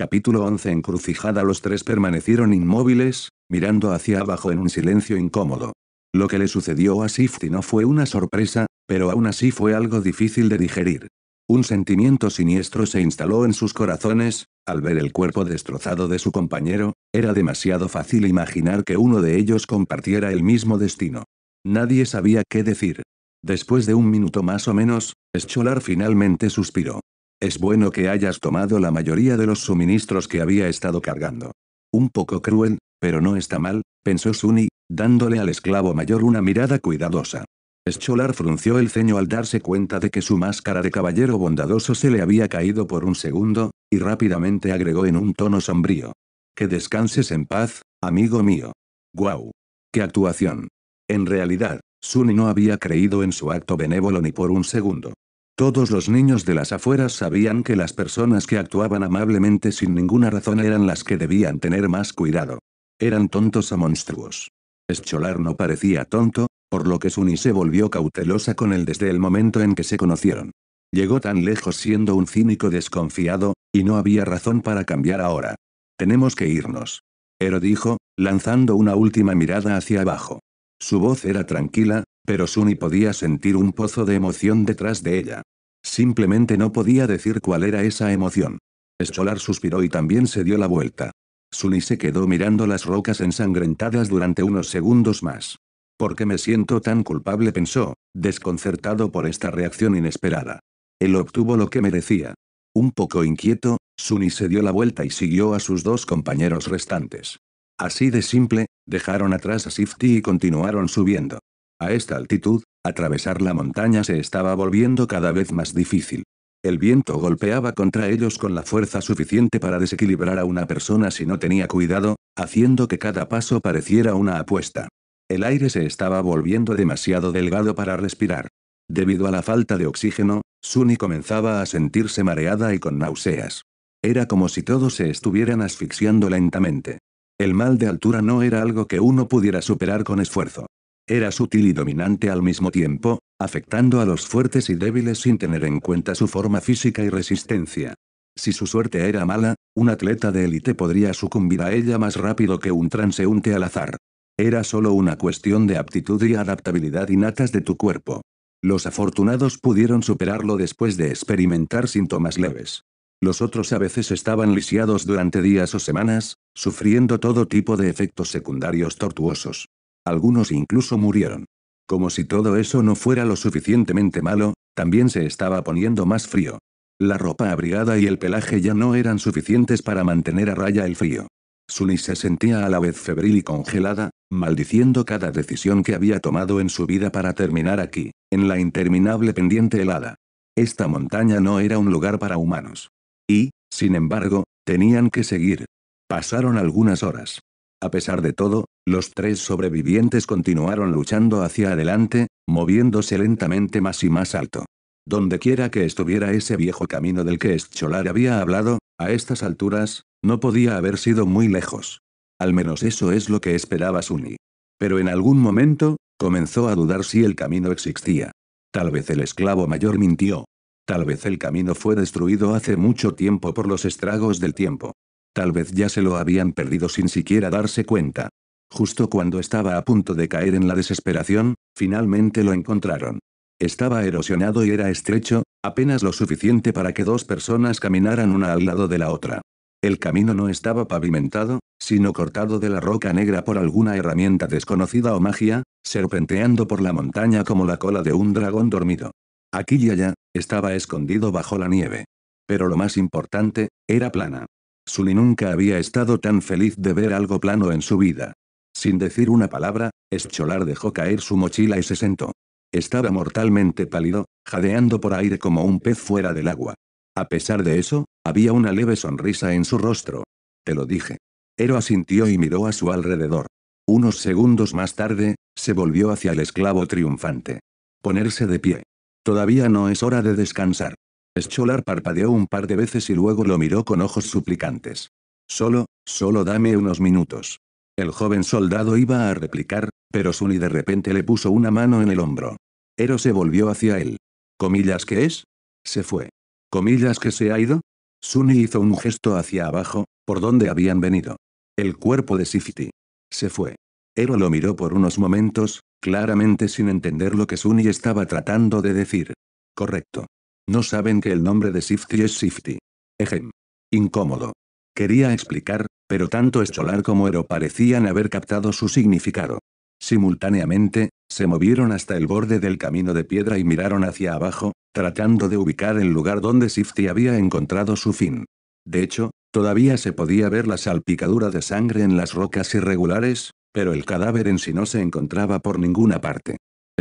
Capítulo 11 Encrucijada Los tres permanecieron inmóviles, mirando hacia abajo en un silencio incómodo. Lo que le sucedió a Sifty no fue una sorpresa, pero aún así fue algo difícil de digerir. Un sentimiento siniestro se instaló en sus corazones, al ver el cuerpo destrozado de su compañero, era demasiado fácil imaginar que uno de ellos compartiera el mismo destino. Nadie sabía qué decir. Después de un minuto más o menos, Scholar finalmente suspiró. Es bueno que hayas tomado la mayoría de los suministros que había estado cargando. Un poco cruel, pero no está mal, pensó Suni, dándole al esclavo mayor una mirada cuidadosa. Scholar frunció el ceño al darse cuenta de que su máscara de caballero bondadoso se le había caído por un segundo, y rápidamente agregó en un tono sombrío. Que descanses en paz, amigo mío. ¡Guau! ¡Qué actuación! En realidad, Suni no había creído en su acto benévolo ni por un segundo. Todos los niños de las afueras sabían que las personas que actuaban amablemente sin ninguna razón eran las que debían tener más cuidado. Eran tontos o monstruos. Escholar no parecía tonto, por lo que Suni se volvió cautelosa con él desde el momento en que se conocieron. Llegó tan lejos siendo un cínico desconfiado, y no había razón para cambiar ahora. Tenemos que irnos. Ero dijo, lanzando una última mirada hacia abajo. Su voz era tranquila, pero Sunny podía sentir un pozo de emoción detrás de ella. Simplemente no podía decir cuál era esa emoción. Scholar suspiró y también se dio la vuelta. Sunny se quedó mirando las rocas ensangrentadas durante unos segundos más. ¿Por qué me siento tan culpable? pensó, desconcertado por esta reacción inesperada. Él obtuvo lo que merecía. Un poco inquieto, Sunny se dio la vuelta y siguió a sus dos compañeros restantes. Así de simple, dejaron atrás a Sifty y continuaron subiendo. A esta altitud, atravesar la montaña se estaba volviendo cada vez más difícil. El viento golpeaba contra ellos con la fuerza suficiente para desequilibrar a una persona si no tenía cuidado, haciendo que cada paso pareciera una apuesta. El aire se estaba volviendo demasiado delgado para respirar. Debido a la falta de oxígeno, Sunny comenzaba a sentirse mareada y con náuseas. Era como si todos se estuvieran asfixiando lentamente. El mal de altura no era algo que uno pudiera superar con esfuerzo. Era sutil y dominante al mismo tiempo, afectando a los fuertes y débiles sin tener en cuenta su forma física y resistencia. Si su suerte era mala, un atleta de élite podría sucumbir a ella más rápido que un transeúnte al azar. Era solo una cuestión de aptitud y adaptabilidad innatas de tu cuerpo. Los afortunados pudieron superarlo después de experimentar síntomas leves. Los otros a veces estaban lisiados durante días o semanas, sufriendo todo tipo de efectos secundarios tortuosos. Algunos incluso murieron. Como si todo eso no fuera lo suficientemente malo, también se estaba poniendo más frío. La ropa abrigada y el pelaje ya no eran suficientes para mantener a raya el frío. Sunny se sentía a la vez febril y congelada, maldiciendo cada decisión que había tomado en su vida para terminar aquí, en la interminable pendiente helada. Esta montaña no era un lugar para humanos. Y, sin embargo, tenían que seguir. Pasaron algunas horas. A pesar de todo, los tres sobrevivientes continuaron luchando hacia adelante, moviéndose lentamente más y más alto. Dondequiera que estuviera ese viejo camino del que Scholar había hablado, a estas alturas, no podía haber sido muy lejos. Al menos eso es lo que esperaba Suni. Pero en algún momento, comenzó a dudar si el camino existía. Tal vez el esclavo mayor mintió. Tal vez el camino fue destruido hace mucho tiempo por los estragos del tiempo. Tal vez ya se lo habían perdido sin siquiera darse cuenta. Justo cuando estaba a punto de caer en la desesperación, finalmente lo encontraron. Estaba erosionado y era estrecho, apenas lo suficiente para que dos personas caminaran una al lado de la otra. El camino no estaba pavimentado, sino cortado de la roca negra por alguna herramienta desconocida o magia, serpenteando por la montaña como la cola de un dragón dormido. Aquí y allá, estaba escondido bajo la nieve. Pero lo más importante, era plana. Sully nunca había estado tan feliz de ver algo plano en su vida. Sin decir una palabra, Escholar dejó caer su mochila y se sentó. Estaba mortalmente pálido, jadeando por aire como un pez fuera del agua. A pesar de eso, había una leve sonrisa en su rostro. Te lo dije. Ero asintió y miró a su alrededor. Unos segundos más tarde, se volvió hacia el esclavo triunfante. Ponerse de pie. Todavía no es hora de descansar. Scholar parpadeó un par de veces y luego lo miró con ojos suplicantes. Solo, solo dame unos minutos. El joven soldado iba a replicar, pero Sunny de repente le puso una mano en el hombro. Ero se volvió hacia él. ¿Comillas qué es? Se fue. ¿Comillas que se ha ido? Sunny hizo un gesto hacia abajo, por donde habían venido. El cuerpo de Sifty. Se fue. Ero lo miró por unos momentos, claramente sin entender lo que Sunny estaba tratando de decir. Correcto. No saben que el nombre de Sifty es Sifty. Ejem. Incómodo. Quería explicar, pero tanto Escholar como Ero parecían haber captado su significado. Simultáneamente, se movieron hasta el borde del camino de piedra y miraron hacia abajo, tratando de ubicar el lugar donde Sifty había encontrado su fin. De hecho, todavía se podía ver la salpicadura de sangre en las rocas irregulares, pero el cadáver en sí no se encontraba por ninguna parte.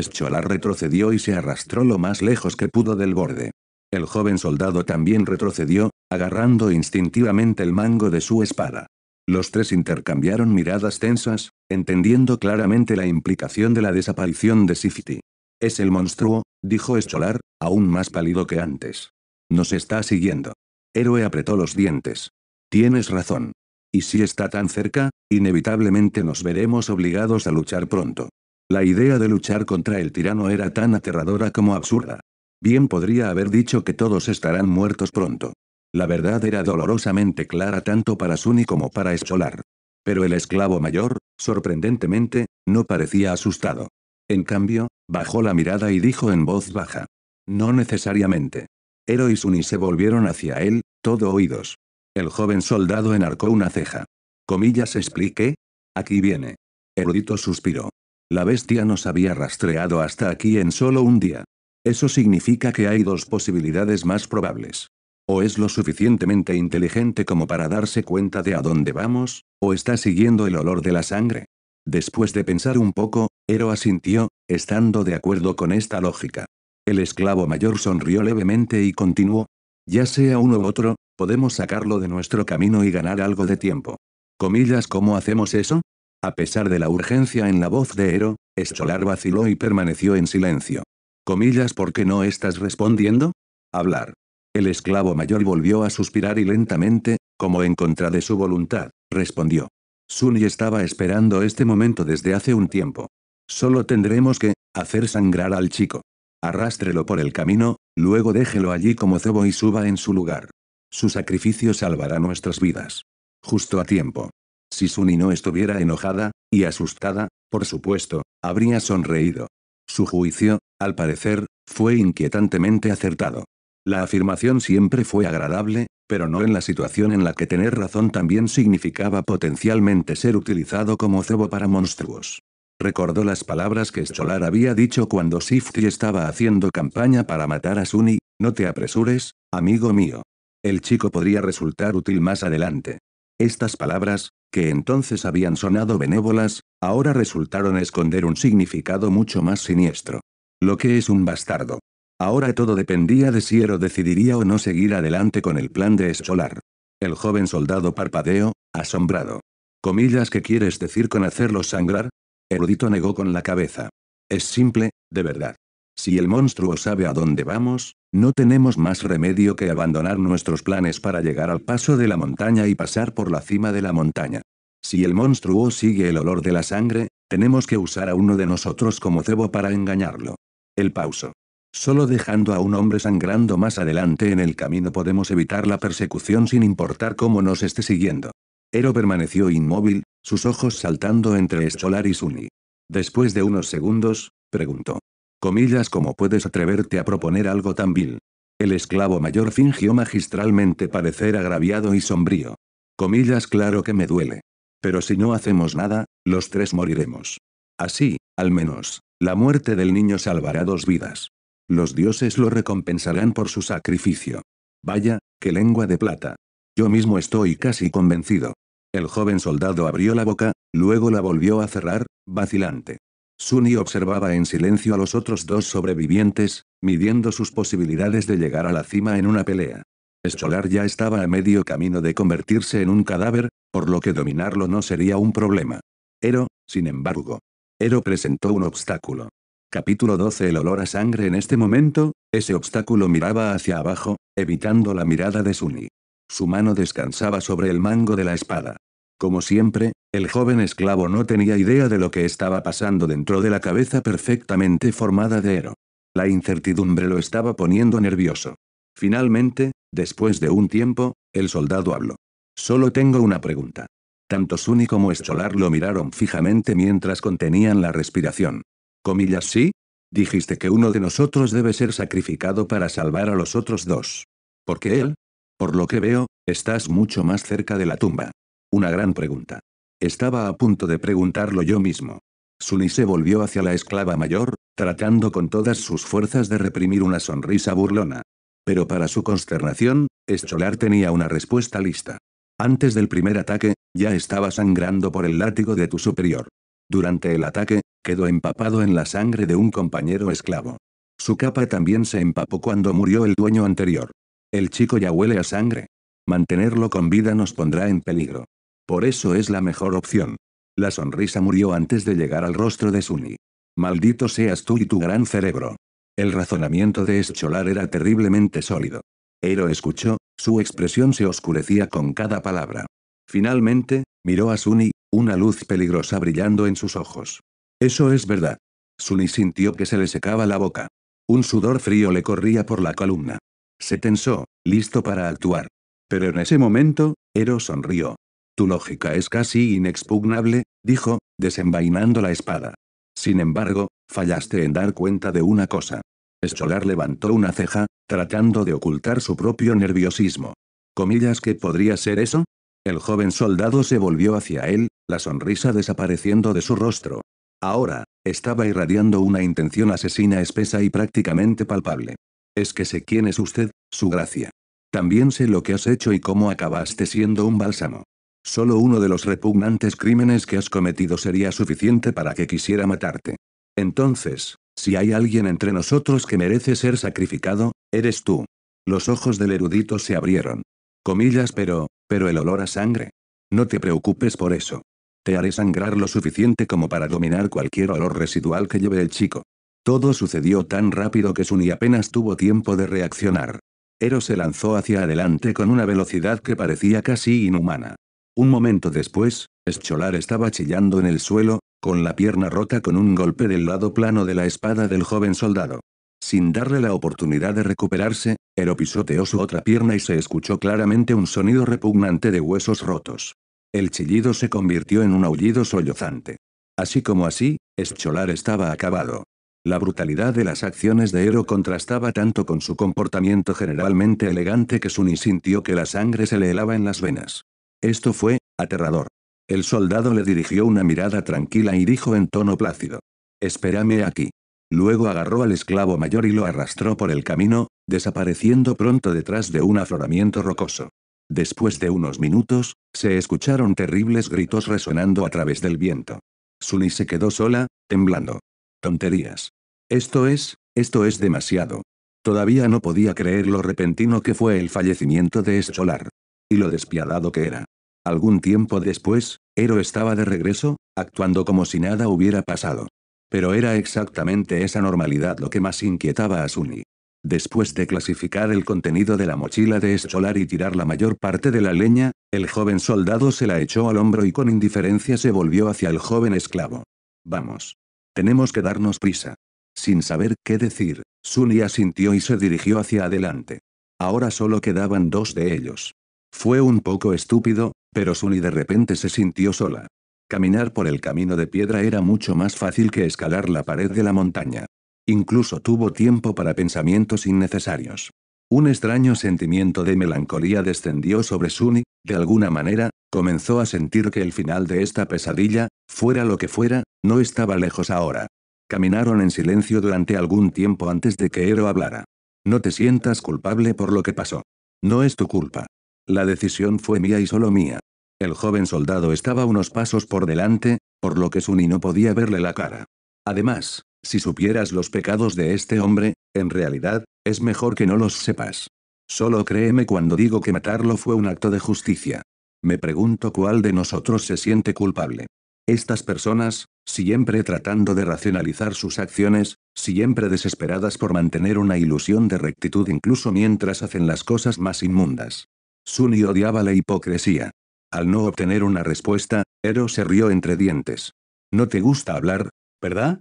Scholar retrocedió y se arrastró lo más lejos que pudo del borde. El joven soldado también retrocedió, agarrando instintivamente el mango de su espada. Los tres intercambiaron miradas tensas, entendiendo claramente la implicación de la desaparición de Sifiti. Es el monstruo, dijo Scholar, aún más pálido que antes. Nos está siguiendo. Héroe apretó los dientes. Tienes razón. Y si está tan cerca, inevitablemente nos veremos obligados a luchar pronto. La idea de luchar contra el tirano era tan aterradora como absurda. Bien podría haber dicho que todos estarán muertos pronto. La verdad era dolorosamente clara tanto para Sunny como para Escolar. Pero el esclavo mayor, sorprendentemente, no parecía asustado. En cambio, bajó la mirada y dijo en voz baja. No necesariamente. Ero y Sunny se volvieron hacia él, todo oídos. El joven soldado enarcó una ceja. Comillas expliqué. Aquí viene. Erudito suspiró. La bestia nos había rastreado hasta aquí en solo un día. Eso significa que hay dos posibilidades más probables. O es lo suficientemente inteligente como para darse cuenta de a dónde vamos, o está siguiendo el olor de la sangre. Después de pensar un poco, Ero asintió, estando de acuerdo con esta lógica. El esclavo mayor sonrió levemente y continuó. Ya sea uno u otro, podemos sacarlo de nuestro camino y ganar algo de tiempo. Comillas, ¿cómo hacemos eso? A pesar de la urgencia en la voz de Ero, Scholar vaciló y permaneció en silencio. Comillas, ¿por qué no estás respondiendo? Hablar. El esclavo mayor volvió a suspirar y lentamente, como en contra de su voluntad, respondió. Sunny estaba esperando este momento desde hace un tiempo. Solo tendremos que, hacer sangrar al chico. Arrástrelo por el camino, luego déjelo allí como cebo y suba en su lugar. Su sacrificio salvará nuestras vidas. Justo a tiempo. Si Suni no estuviera enojada, y asustada, por supuesto, habría sonreído. Su juicio, al parecer, fue inquietantemente acertado. La afirmación siempre fue agradable, pero no en la situación en la que tener razón también significaba potencialmente ser utilizado como cebo para monstruos. Recordó las palabras que Scholar había dicho cuando Sifty estaba haciendo campaña para matar a Suni, no te apresures, amigo mío. El chico podría resultar útil más adelante. Estas palabras, que entonces habían sonado benévolas, ahora resultaron esconder un significado mucho más siniestro. Lo que es un bastardo. Ahora todo dependía de si Ero decidiría o no seguir adelante con el plan de solar El joven soldado parpadeó, asombrado. Comillas, ¿qué quieres decir con hacerlo sangrar? Erudito negó con la cabeza. Es simple, de verdad. Si el monstruo sabe a dónde vamos, no tenemos más remedio que abandonar nuestros planes para llegar al paso de la montaña y pasar por la cima de la montaña. Si el monstruo sigue el olor de la sangre, tenemos que usar a uno de nosotros como cebo para engañarlo. El pauso. Solo dejando a un hombre sangrando más adelante en el camino podemos evitar la persecución sin importar cómo nos esté siguiendo. Ero permaneció inmóvil, sus ojos saltando entre Scholar y Suni. Después de unos segundos, preguntó. Comillas como puedes atreverte a proponer algo tan vil. El esclavo mayor fingió magistralmente parecer agraviado y sombrío. Comillas claro que me duele. Pero si no hacemos nada, los tres moriremos. Así, al menos, la muerte del niño salvará dos vidas. Los dioses lo recompensarán por su sacrificio. Vaya, qué lengua de plata. Yo mismo estoy casi convencido. El joven soldado abrió la boca, luego la volvió a cerrar, vacilante. Sunny observaba en silencio a los otros dos sobrevivientes, midiendo sus posibilidades de llegar a la cima en una pelea. Solar ya estaba a medio camino de convertirse en un cadáver, por lo que dominarlo no sería un problema. Ero, sin embargo. Ero presentó un obstáculo. Capítulo 12 El olor a sangre en este momento, ese obstáculo miraba hacia abajo, evitando la mirada de Sunny. Su mano descansaba sobre el mango de la espada. Como siempre, el joven esclavo no tenía idea de lo que estaba pasando dentro de la cabeza perfectamente formada de Ero. La incertidumbre lo estaba poniendo nervioso. Finalmente, después de un tiempo, el soldado habló. Solo tengo una pregunta. Tanto Suni como Escholar lo miraron fijamente mientras contenían la respiración. Comillas, sí. Dijiste que uno de nosotros debe ser sacrificado para salvar a los otros dos. ¿Por qué él? Por lo que veo, estás mucho más cerca de la tumba. Una gran pregunta. Estaba a punto de preguntarlo yo mismo. Suni se volvió hacia la esclava mayor, tratando con todas sus fuerzas de reprimir una sonrisa burlona. Pero para su consternación, Escholar tenía una respuesta lista. Antes del primer ataque, ya estaba sangrando por el látigo de tu superior. Durante el ataque, quedó empapado en la sangre de un compañero esclavo. Su capa también se empapó cuando murió el dueño anterior. El chico ya huele a sangre. Mantenerlo con vida nos pondrá en peligro. Por eso es la mejor opción. La sonrisa murió antes de llegar al rostro de Sunny. Maldito seas tú y tu gran cerebro. El razonamiento de Escholar era terriblemente sólido. Ero escuchó, su expresión se oscurecía con cada palabra. Finalmente, miró a Sunny, una luz peligrosa brillando en sus ojos. Eso es verdad. Sunny sintió que se le secaba la boca. Un sudor frío le corría por la columna. Se tensó, listo para actuar. Pero en ese momento, Ero sonrió, tu lógica es casi inexpugnable, dijo, desenvainando la espada. Sin embargo, fallaste en dar cuenta de una cosa. Scholar levantó una ceja, tratando de ocultar su propio nerviosismo. ¿Comillas que podría ser eso? El joven soldado se volvió hacia él, la sonrisa desapareciendo de su rostro. Ahora, estaba irradiando una intención asesina espesa y prácticamente palpable. Es que sé quién es usted, su gracia. También sé lo que has hecho y cómo acabaste siendo un bálsamo. Solo uno de los repugnantes crímenes que has cometido sería suficiente para que quisiera matarte. Entonces, si hay alguien entre nosotros que merece ser sacrificado, eres tú. Los ojos del erudito se abrieron. Comillas pero, pero el olor a sangre. No te preocupes por eso. Te haré sangrar lo suficiente como para dominar cualquier olor residual que lleve el chico. Todo sucedió tan rápido que Suni apenas tuvo tiempo de reaccionar. Ero se lanzó hacia adelante con una velocidad que parecía casi inhumana. Un momento después, Scholar estaba chillando en el suelo, con la pierna rota con un golpe del lado plano de la espada del joven soldado. Sin darle la oportunidad de recuperarse, Ero pisoteó su otra pierna y se escuchó claramente un sonido repugnante de huesos rotos. El chillido se convirtió en un aullido sollozante. Así como así, Scholar estaba acabado. La brutalidad de las acciones de Ero contrastaba tanto con su comportamiento generalmente elegante que Sunny sintió que la sangre se le helaba en las venas. Esto fue, aterrador. El soldado le dirigió una mirada tranquila y dijo en tono plácido. Espérame aquí. Luego agarró al esclavo mayor y lo arrastró por el camino, desapareciendo pronto detrás de un afloramiento rocoso. Después de unos minutos, se escucharon terribles gritos resonando a través del viento. Sunny se quedó sola, temblando. Tonterías. Esto es, esto es demasiado. Todavía no podía creer lo repentino que fue el fallecimiento de Escholar y lo despiadado que era. Algún tiempo después, Ero estaba de regreso, actuando como si nada hubiera pasado. Pero era exactamente esa normalidad lo que más inquietaba a Sunny. Después de clasificar el contenido de la mochila de Escholar y tirar la mayor parte de la leña, el joven soldado se la echó al hombro y con indiferencia se volvió hacia el joven esclavo. Vamos. Tenemos que darnos prisa. Sin saber qué decir, Sunny asintió y se dirigió hacia adelante. Ahora solo quedaban dos de ellos. Fue un poco estúpido, pero Sunny de repente se sintió sola. Caminar por el camino de piedra era mucho más fácil que escalar la pared de la montaña. Incluso tuvo tiempo para pensamientos innecesarios. Un extraño sentimiento de melancolía descendió sobre Sunny, de alguna manera, comenzó a sentir que el final de esta pesadilla, fuera lo que fuera, no estaba lejos ahora. Caminaron en silencio durante algún tiempo antes de que Ero hablara. No te sientas culpable por lo que pasó. No es tu culpa. La decisión fue mía y solo mía. El joven soldado estaba unos pasos por delante, por lo que su no podía verle la cara. Además, si supieras los pecados de este hombre, en realidad, es mejor que no los sepas. Solo créeme cuando digo que matarlo fue un acto de justicia. Me pregunto cuál de nosotros se siente culpable. Estas personas, siempre tratando de racionalizar sus acciones, siempre desesperadas por mantener una ilusión de rectitud incluso mientras hacen las cosas más inmundas. Sunny odiaba la hipocresía. Al no obtener una respuesta, Ero se rió entre dientes. No te gusta hablar, ¿verdad?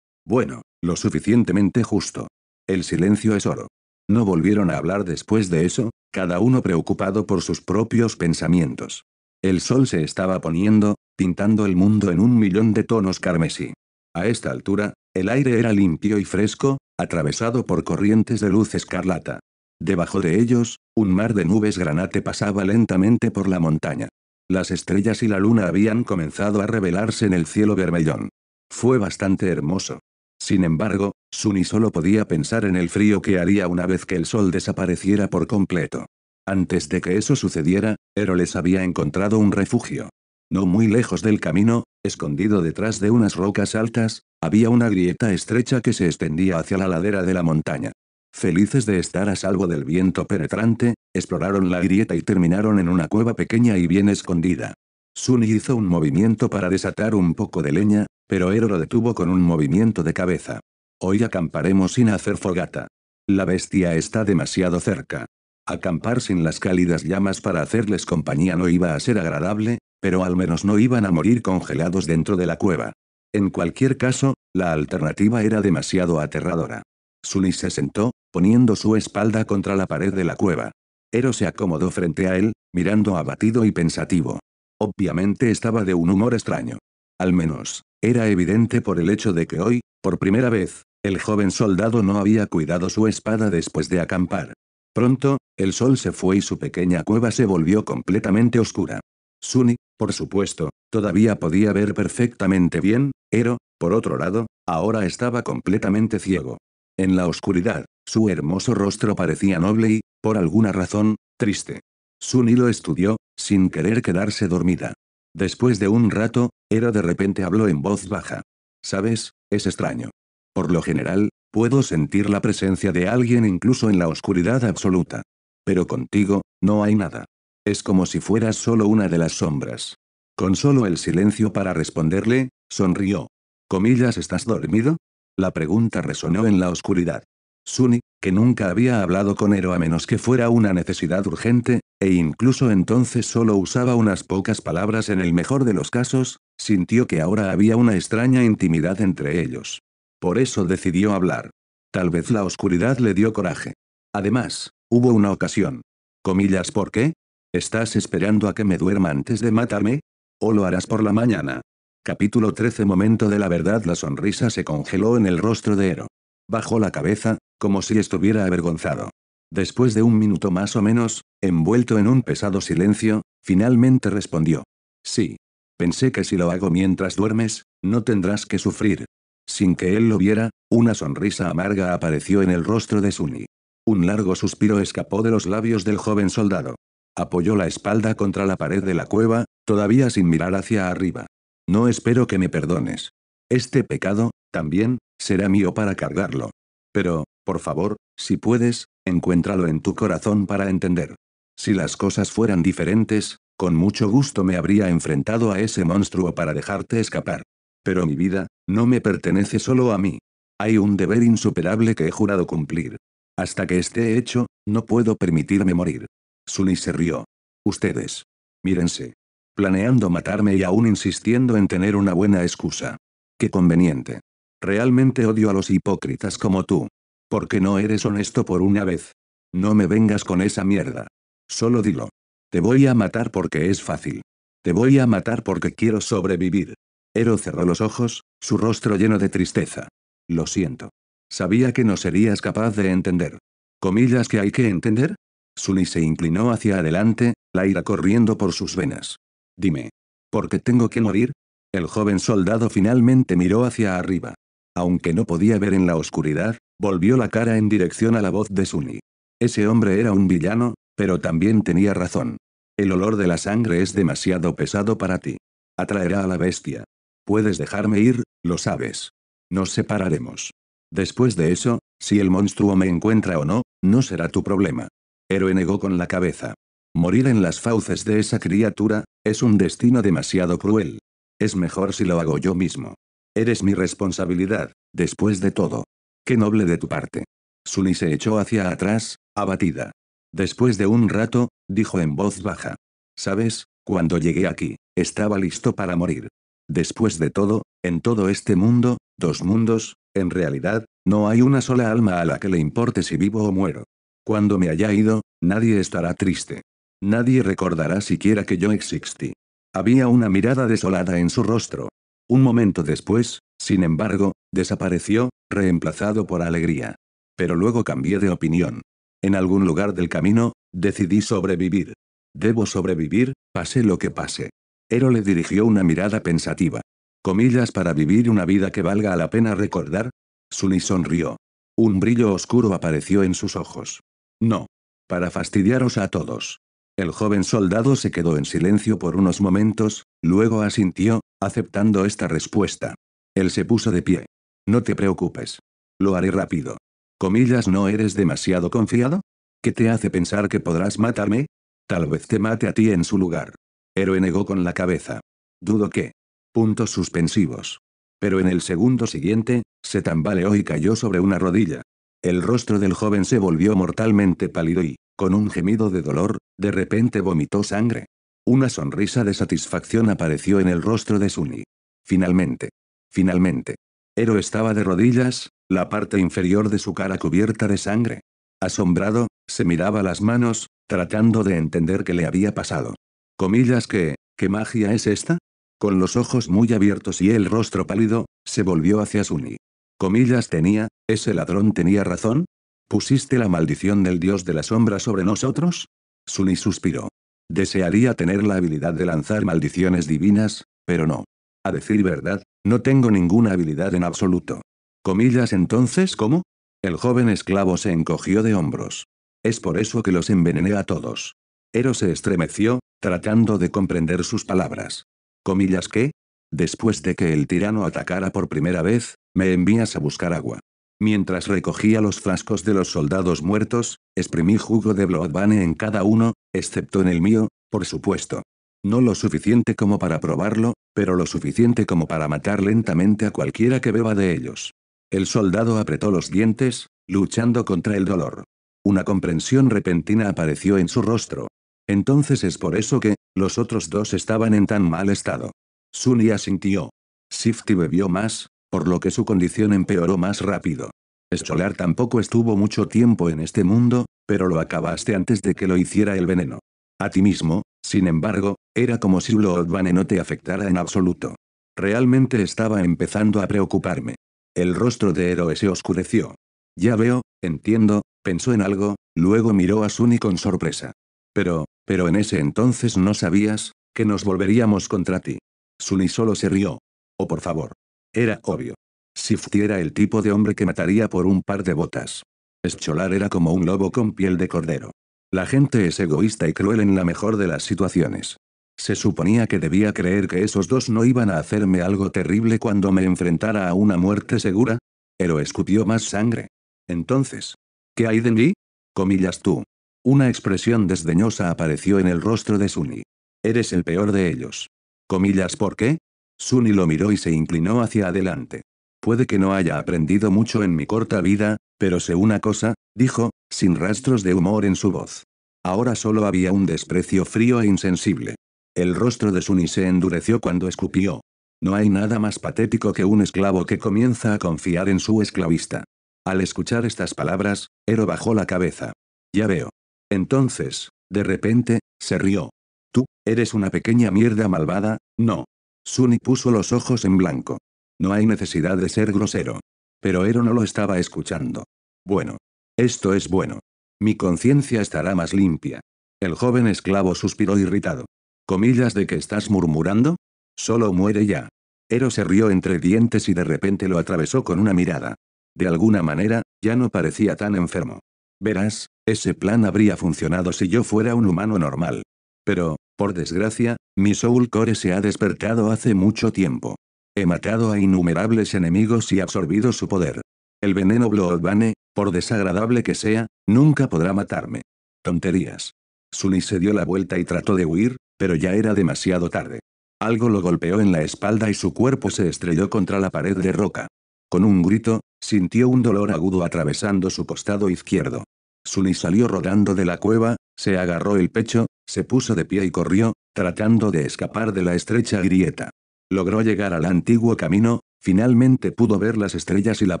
Bueno, lo suficientemente justo. El silencio es oro. No volvieron a hablar después de eso, cada uno preocupado por sus propios pensamientos. El sol se estaba poniendo, pintando el mundo en un millón de tonos carmesí. A esta altura, el aire era limpio y fresco, atravesado por corrientes de luz escarlata. Debajo de ellos, un mar de nubes granate pasaba lentamente por la montaña. Las estrellas y la luna habían comenzado a revelarse en el cielo vermellón. Fue bastante hermoso. Sin embargo, Sunny solo podía pensar en el frío que haría una vez que el sol desapareciera por completo. Antes de que eso sucediera, Eroles había encontrado un refugio. No muy lejos del camino, escondido detrás de unas rocas altas, había una grieta estrecha que se extendía hacia la ladera de la montaña. Felices de estar a salvo del viento penetrante, exploraron la grieta y terminaron en una cueva pequeña y bien escondida. Sun hizo un movimiento para desatar un poco de leña, pero Ero lo detuvo con un movimiento de cabeza. Hoy acamparemos sin hacer fogata. La bestia está demasiado cerca. Acampar sin las cálidas llamas para hacerles compañía no iba a ser agradable, pero al menos no iban a morir congelados dentro de la cueva. En cualquier caso, la alternativa era demasiado aterradora. Suni se sentó, poniendo su espalda contra la pared de la cueva. Ero se acomodó frente a él, mirando abatido y pensativo. Obviamente estaba de un humor extraño. Al menos, era evidente por el hecho de que hoy, por primera vez, el joven soldado no había cuidado su espada después de acampar. Pronto, el sol se fue y su pequeña cueva se volvió completamente oscura. Sunny, por supuesto, todavía podía ver perfectamente bien, Ero, por otro lado, ahora estaba completamente ciego. En la oscuridad, su hermoso rostro parecía noble y, por alguna razón, triste. Suni lo estudió, sin querer quedarse dormida. Después de un rato, Era de repente habló en voz baja. ¿Sabes? Es extraño. Por lo general, puedo sentir la presencia de alguien incluso en la oscuridad absoluta. Pero contigo, no hay nada. Es como si fueras solo una de las sombras. Con solo el silencio para responderle, sonrió. ¿Comillas estás dormido? La pregunta resonó en la oscuridad. Sunny, que nunca había hablado con Ero a menos que fuera una necesidad urgente, e incluso entonces solo usaba unas pocas palabras en el mejor de los casos, sintió que ahora había una extraña intimidad entre ellos. Por eso decidió hablar. Tal vez la oscuridad le dio coraje. Además, hubo una ocasión. Comillas, ¿por qué? ¿Estás esperando a que me duerma antes de matarme? ¿O lo harás por la mañana? Capítulo 13 Momento de la verdad La sonrisa se congeló en el rostro de Ero. Bajó la cabeza, como si estuviera avergonzado. Después de un minuto más o menos, envuelto en un pesado silencio, finalmente respondió. Sí. Pensé que si lo hago mientras duermes, no tendrás que sufrir. Sin que él lo viera, una sonrisa amarga apareció en el rostro de Sunny. Un largo suspiro escapó de los labios del joven soldado. Apoyó la espalda contra la pared de la cueva, todavía sin mirar hacia arriba. No espero que me perdones. Este pecado, también, será mío para cargarlo. Pero, por favor, si puedes, encuéntralo en tu corazón para entender. Si las cosas fueran diferentes, con mucho gusto me habría enfrentado a ese monstruo para dejarte escapar. Pero mi vida, no me pertenece solo a mí. Hay un deber insuperable que he jurado cumplir. Hasta que esté hecho, no puedo permitirme morir. Sunny se rió. Ustedes. Mírense. Planeando matarme y aún insistiendo en tener una buena excusa. Qué conveniente. Realmente odio a los hipócritas como tú. Porque no eres honesto por una vez. No me vengas con esa mierda. Solo dilo. Te voy a matar porque es fácil. Te voy a matar porque quiero sobrevivir. Ero cerró los ojos, su rostro lleno de tristeza. Lo siento. Sabía que no serías capaz de entender. ¿Comillas que hay que entender? Suni se inclinó hacia adelante, la ira corriendo por sus venas. Dime. ¿Por qué tengo que morir? El joven soldado finalmente miró hacia arriba. Aunque no podía ver en la oscuridad, volvió la cara en dirección a la voz de Suni. Ese hombre era un villano, pero también tenía razón. El olor de la sangre es demasiado pesado para ti. Atraerá a la bestia. Puedes dejarme ir, lo sabes. Nos separaremos. Después de eso, si el monstruo me encuentra o no, no será tu problema. Héroe negó con la cabeza. Morir en las fauces de esa criatura, es un destino demasiado cruel. Es mejor si lo hago yo mismo. Eres mi responsabilidad, después de todo. Qué noble de tu parte. Suni se echó hacia atrás, abatida. Después de un rato, dijo en voz baja. Sabes, cuando llegué aquí, estaba listo para morir. Después de todo, en todo este mundo, dos mundos, en realidad, no hay una sola alma a la que le importe si vivo o muero. Cuando me haya ido, nadie estará triste. Nadie recordará siquiera que yo existí. Había una mirada desolada en su rostro. Un momento después, sin embargo, desapareció, reemplazado por alegría. Pero luego cambié de opinión. En algún lugar del camino, decidí sobrevivir. Debo sobrevivir, pase lo que pase. Ero le dirigió una mirada pensativa. ¿Comillas para vivir una vida que valga la pena recordar? Sunny sonrió. Un brillo oscuro apareció en sus ojos. No. Para fastidiaros a todos. El joven soldado se quedó en silencio por unos momentos, luego asintió, aceptando esta respuesta. Él se puso de pie. No te preocupes. Lo haré rápido. Comillas, ¿no eres demasiado confiado? ¿Qué te hace pensar que podrás matarme? Tal vez te mate a ti en su lugar. Héroe negó con la cabeza. Dudo que. Puntos suspensivos. Pero en el segundo siguiente, se tambaleó y cayó sobre una rodilla. El rostro del joven se volvió mortalmente pálido y, con un gemido de dolor, de repente vomitó sangre. Una sonrisa de satisfacción apareció en el rostro de Suni. Finalmente. Finalmente. Ero estaba de rodillas, la parte inferior de su cara cubierta de sangre. Asombrado, se miraba las manos, tratando de entender qué le había pasado. Comillas que, ¿qué magia es esta? Con los ojos muy abiertos y el rostro pálido, se volvió hacia Suni. Comillas tenía, ese ladrón tenía razón, ¿Pusiste la maldición del dios de la sombra sobre nosotros? Sunny suspiró. Desearía tener la habilidad de lanzar maldiciones divinas, pero no. A decir verdad, no tengo ninguna habilidad en absoluto. Comillas entonces, ¿cómo? El joven esclavo se encogió de hombros. Es por eso que los envenené a todos. Ero se estremeció, tratando de comprender sus palabras. ¿Comillas qué? Después de que el tirano atacara por primera vez, me envías a buscar agua. Mientras recogía los frascos de los soldados muertos, exprimí jugo de Bloodbane en cada uno, excepto en el mío, por supuesto. No lo suficiente como para probarlo, pero lo suficiente como para matar lentamente a cualquiera que beba de ellos. El soldado apretó los dientes, luchando contra el dolor. Una comprensión repentina apareció en su rostro. Entonces es por eso que, los otros dos estaban en tan mal estado. Sunia asintió. Shifty bebió más, por lo que su condición empeoró más rápido. Escholar tampoco estuvo mucho tiempo en este mundo, pero lo acabaste antes de que lo hiciera el veneno. A ti mismo, sin embargo, era como si lo no te afectara en absoluto. Realmente estaba empezando a preocuparme. El rostro de Héroe se oscureció. Ya veo, entiendo, pensó en algo, luego miró a Sunny con sorpresa. Pero, pero en ese entonces no sabías, que nos volveríamos contra ti. Sunny solo se rió. Oh por favor. Era obvio. Sifty era el tipo de hombre que mataría por un par de botas. Escholar era como un lobo con piel de cordero. La gente es egoísta y cruel en la mejor de las situaciones. Se suponía que debía creer que esos dos no iban a hacerme algo terrible cuando me enfrentara a una muerte segura. Pero escupió más sangre. Entonces, ¿qué hay de mí? Comillas tú. Una expresión desdeñosa apareció en el rostro de Sunny. Eres el peor de ellos. Comillas ¿por qué? Sunny lo miró y se inclinó hacia adelante. Puede que no haya aprendido mucho en mi corta vida, pero sé una cosa, dijo, sin rastros de humor en su voz. Ahora solo había un desprecio frío e insensible. El rostro de Sunny se endureció cuando escupió. No hay nada más patético que un esclavo que comienza a confiar en su esclavista. Al escuchar estas palabras, Ero bajó la cabeza. Ya veo. Entonces, de repente, se rió. Tú, eres una pequeña mierda malvada, no. Sunny puso los ojos en blanco. No hay necesidad de ser grosero. Pero Ero no lo estaba escuchando. Bueno. Esto es bueno. Mi conciencia estará más limpia. El joven esclavo suspiró irritado. ¿Comillas de que estás murmurando? Solo muere ya. Ero se rió entre dientes y de repente lo atravesó con una mirada. De alguna manera, ya no parecía tan enfermo. Verás, ese plan habría funcionado si yo fuera un humano normal. Pero, por desgracia, mi soul core se ha despertado hace mucho tiempo. He matado a innumerables enemigos y absorbido su poder. El veneno Bloodbane, por desagradable que sea, nunca podrá matarme. Tonterías. Suni se dio la vuelta y trató de huir, pero ya era demasiado tarde. Algo lo golpeó en la espalda y su cuerpo se estrelló contra la pared de roca. Con un grito, sintió un dolor agudo atravesando su costado izquierdo. Suni salió rodando de la cueva, se agarró el pecho, se puso de pie y corrió, tratando de escapar de la estrecha grieta. Logró llegar al antiguo camino, finalmente pudo ver las estrellas y la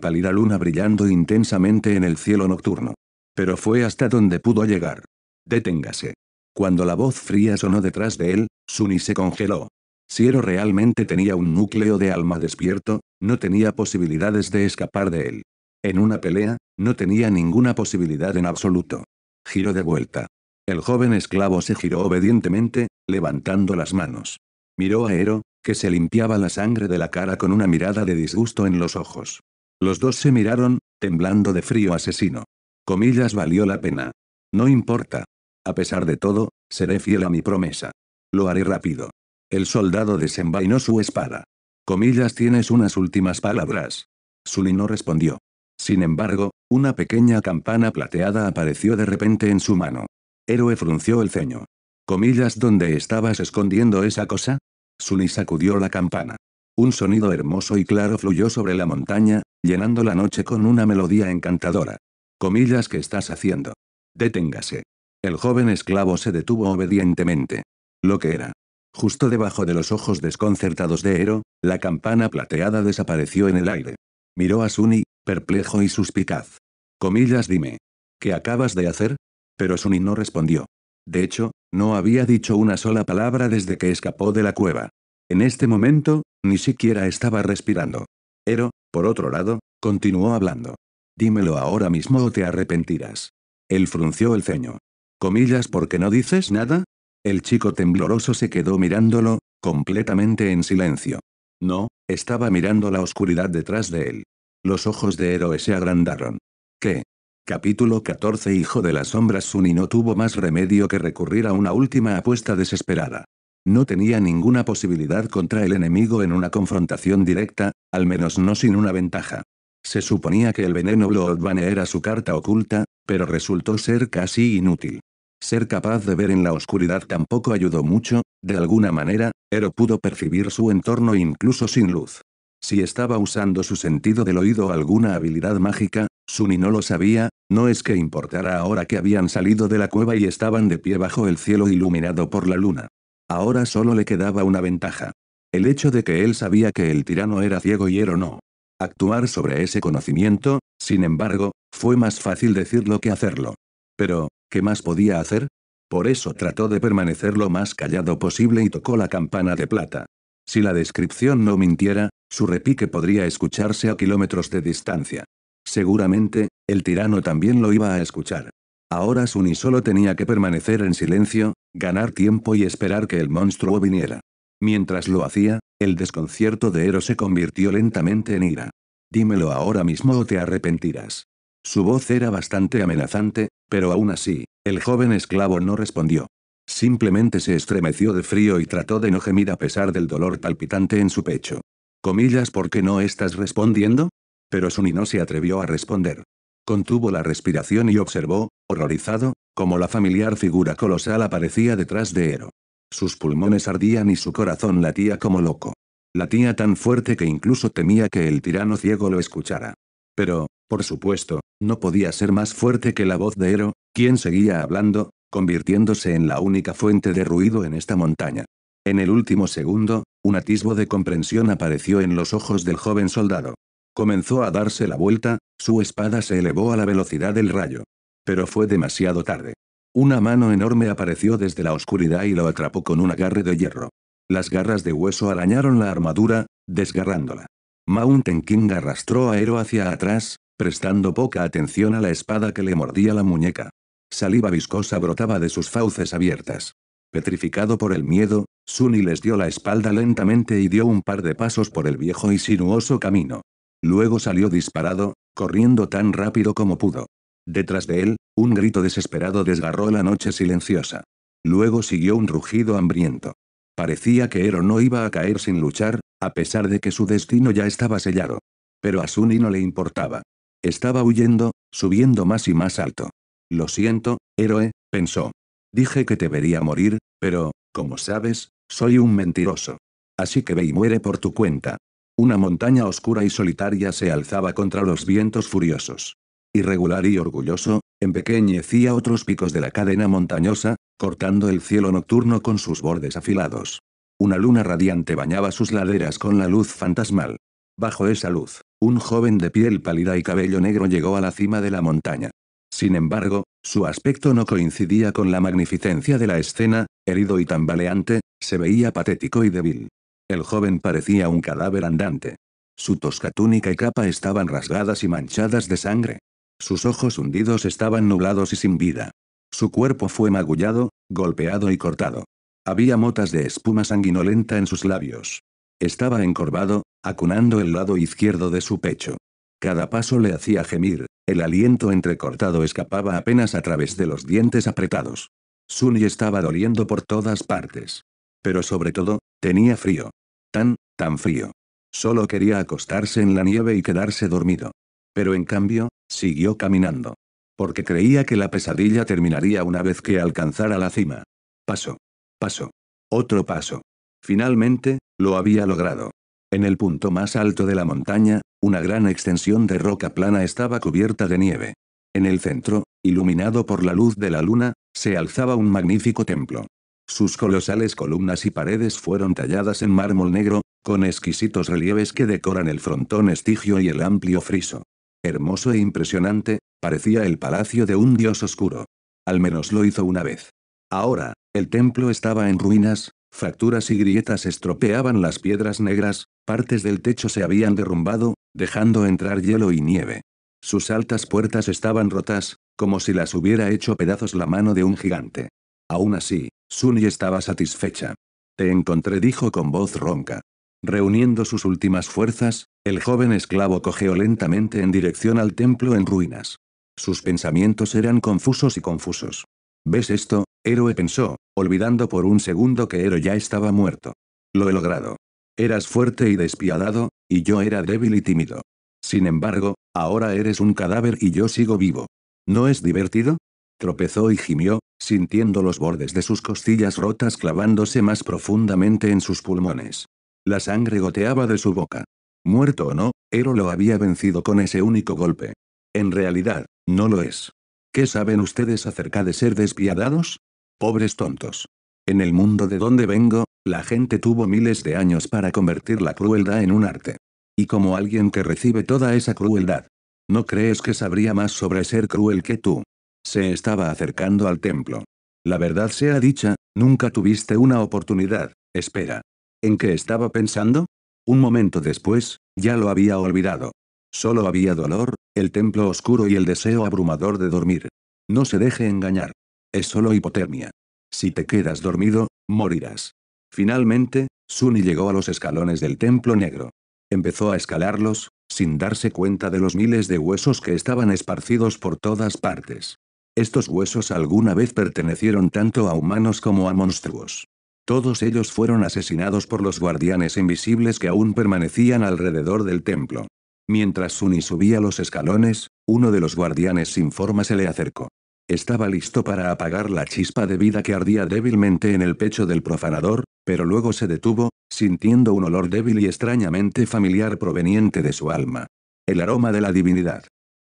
pálida luna brillando intensamente en el cielo nocturno. Pero fue hasta donde pudo llegar. Deténgase. Cuando la voz fría sonó detrás de él, Suni se congeló. Siero realmente tenía un núcleo de alma despierto, no tenía posibilidades de escapar de él. En una pelea, no tenía ninguna posibilidad en absoluto. Giro de vuelta. El joven esclavo se giró obedientemente, levantando las manos. Miró a Ero, que se limpiaba la sangre de la cara con una mirada de disgusto en los ojos. Los dos se miraron, temblando de frío asesino. Comillas valió la pena. No importa. A pesar de todo, seré fiel a mi promesa. Lo haré rápido. El soldado desenvainó su espada. Comillas tienes unas últimas palabras. Sully no respondió. Sin embargo, una pequeña campana plateada apareció de repente en su mano héroe frunció el ceño. Comillas, ¿dónde estabas escondiendo esa cosa? Suni sacudió la campana. Un sonido hermoso y claro fluyó sobre la montaña, llenando la noche con una melodía encantadora. Comillas, ¿qué estás haciendo? Deténgase. El joven esclavo se detuvo obedientemente. Lo que era. Justo debajo de los ojos desconcertados de Ero, la campana plateada desapareció en el aire. Miró a Sunny, perplejo y suspicaz. Comillas, dime. ¿Qué acabas de hacer? Pero Sunny no respondió. De hecho, no había dicho una sola palabra desde que escapó de la cueva. En este momento, ni siquiera estaba respirando. Ero, por otro lado, continuó hablando. Dímelo ahora mismo o te arrepentirás. Él frunció el ceño. ¿Comillas porque no dices nada? El chico tembloroso se quedó mirándolo, completamente en silencio. No, estaba mirando la oscuridad detrás de él. Los ojos de Héroe se agrandaron. ¿Qué? Capítulo 14 Hijo de las sombras Suni no tuvo más remedio que recurrir a una última apuesta desesperada. No tenía ninguna posibilidad contra el enemigo en una confrontación directa, al menos no sin una ventaja. Se suponía que el veneno Bloodbane era su carta oculta, pero resultó ser casi inútil. Ser capaz de ver en la oscuridad tampoco ayudó mucho, de alguna manera, Ero pudo percibir su entorno incluso sin luz. Si estaba usando su sentido del oído o alguna habilidad mágica, Suni no lo sabía, no es que importara ahora que habían salido de la cueva y estaban de pie bajo el cielo iluminado por la luna. Ahora solo le quedaba una ventaja. El hecho de que él sabía que el tirano era ciego y era no. Actuar sobre ese conocimiento, sin embargo, fue más fácil decirlo que hacerlo. Pero, ¿qué más podía hacer? Por eso trató de permanecer lo más callado posible y tocó la campana de plata. Si la descripción no mintiera, su repique podría escucharse a kilómetros de distancia. Seguramente, el tirano también lo iba a escuchar. Ahora Suni solo tenía que permanecer en silencio, ganar tiempo y esperar que el monstruo viniera. Mientras lo hacía, el desconcierto de Ero se convirtió lentamente en ira. Dímelo ahora mismo o te arrepentirás. Su voz era bastante amenazante, pero aún así, el joven esclavo no respondió. Simplemente se estremeció de frío y trató de no gemir a pesar del dolor palpitante en su pecho. Comillas, ¿por qué no estás respondiendo? pero Sunny no se atrevió a responder. Contuvo la respiración y observó, horrorizado, como la familiar figura colosal aparecía detrás de Ero. Sus pulmones ardían y su corazón latía como loco. Latía tan fuerte que incluso temía que el tirano ciego lo escuchara. Pero, por supuesto, no podía ser más fuerte que la voz de Ero, quien seguía hablando, convirtiéndose en la única fuente de ruido en esta montaña. En el último segundo, un atisbo de comprensión apareció en los ojos del joven soldado. Comenzó a darse la vuelta, su espada se elevó a la velocidad del rayo. Pero fue demasiado tarde. Una mano enorme apareció desde la oscuridad y lo atrapó con un agarre de hierro. Las garras de hueso arañaron la armadura, desgarrándola. Mountain King arrastró a Ero hacia atrás, prestando poca atención a la espada que le mordía la muñeca. Saliva viscosa brotaba de sus fauces abiertas. Petrificado por el miedo, Sunny les dio la espalda lentamente y dio un par de pasos por el viejo y sinuoso camino. Luego salió disparado, corriendo tan rápido como pudo. Detrás de él, un grito desesperado desgarró la noche silenciosa. Luego siguió un rugido hambriento. Parecía que Ero no iba a caer sin luchar, a pesar de que su destino ya estaba sellado. Pero a Sunny no le importaba. Estaba huyendo, subiendo más y más alto. Lo siento, héroe, pensó. Dije que te vería morir, pero, como sabes, soy un mentiroso. Así que ve y muere por tu cuenta. Una montaña oscura y solitaria se alzaba contra los vientos furiosos. Irregular y orgulloso, empequeñecía otros picos de la cadena montañosa, cortando el cielo nocturno con sus bordes afilados. Una luna radiante bañaba sus laderas con la luz fantasmal. Bajo esa luz, un joven de piel pálida y cabello negro llegó a la cima de la montaña. Sin embargo, su aspecto no coincidía con la magnificencia de la escena, herido y tambaleante, se veía patético y débil. El joven parecía un cadáver andante. Su tosca túnica y capa estaban rasgadas y manchadas de sangre. Sus ojos hundidos estaban nublados y sin vida. Su cuerpo fue magullado, golpeado y cortado. Había motas de espuma sanguinolenta en sus labios. Estaba encorvado, acunando el lado izquierdo de su pecho. Cada paso le hacía gemir, el aliento entrecortado escapaba apenas a través de los dientes apretados. Sunny estaba doliendo por todas partes. Pero sobre todo, tenía frío. Tan, tan frío. Solo quería acostarse en la nieve y quedarse dormido. Pero en cambio, siguió caminando. Porque creía que la pesadilla terminaría una vez que alcanzara la cima. Paso. Paso. Otro paso. Finalmente, lo había logrado. En el punto más alto de la montaña, una gran extensión de roca plana estaba cubierta de nieve. En el centro, iluminado por la luz de la luna, se alzaba un magnífico templo. Sus colosales columnas y paredes fueron talladas en mármol negro, con exquisitos relieves que decoran el frontón estigio y el amplio friso. Hermoso e impresionante, parecía el palacio de un dios oscuro. Al menos lo hizo una vez. Ahora, el templo estaba en ruinas, fracturas y grietas estropeaban las piedras negras, partes del techo se habían derrumbado, dejando entrar hielo y nieve. Sus altas puertas estaban rotas, como si las hubiera hecho pedazos la mano de un gigante. Aún así, Sunny estaba satisfecha. Te encontré, dijo con voz ronca. Reuniendo sus últimas fuerzas, el joven esclavo cojeó lentamente en dirección al templo en ruinas. Sus pensamientos eran confusos y confusos. ¿Ves esto? Héroe pensó, olvidando por un segundo que Héroe ya estaba muerto. Lo he logrado. Eras fuerte y despiadado, y yo era débil y tímido. Sin embargo, ahora eres un cadáver y yo sigo vivo. ¿No es divertido? tropezó y gimió, sintiendo los bordes de sus costillas rotas clavándose más profundamente en sus pulmones. La sangre goteaba de su boca. Muerto o no, Ero lo había vencido con ese único golpe. En realidad, no lo es. ¿Qué saben ustedes acerca de ser despiadados? Pobres tontos. En el mundo de donde vengo, la gente tuvo miles de años para convertir la crueldad en un arte. Y como alguien que recibe toda esa crueldad, no crees que sabría más sobre ser cruel que tú. Se estaba acercando al templo. La verdad sea dicha, nunca tuviste una oportunidad. Espera. ¿En qué estaba pensando? Un momento después, ya lo había olvidado. Solo había dolor, el templo oscuro y el deseo abrumador de dormir. No se deje engañar. Es solo hipotermia. Si te quedas dormido, morirás. Finalmente, Suni llegó a los escalones del templo negro. Empezó a escalarlos, sin darse cuenta de los miles de huesos que estaban esparcidos por todas partes. Estos huesos alguna vez pertenecieron tanto a humanos como a monstruos. Todos ellos fueron asesinados por los guardianes invisibles que aún permanecían alrededor del templo. Mientras Suni subía los escalones, uno de los guardianes sin forma se le acercó. Estaba listo para apagar la chispa de vida que ardía débilmente en el pecho del profanador, pero luego se detuvo, sintiendo un olor débil y extrañamente familiar proveniente de su alma. El aroma de la divinidad.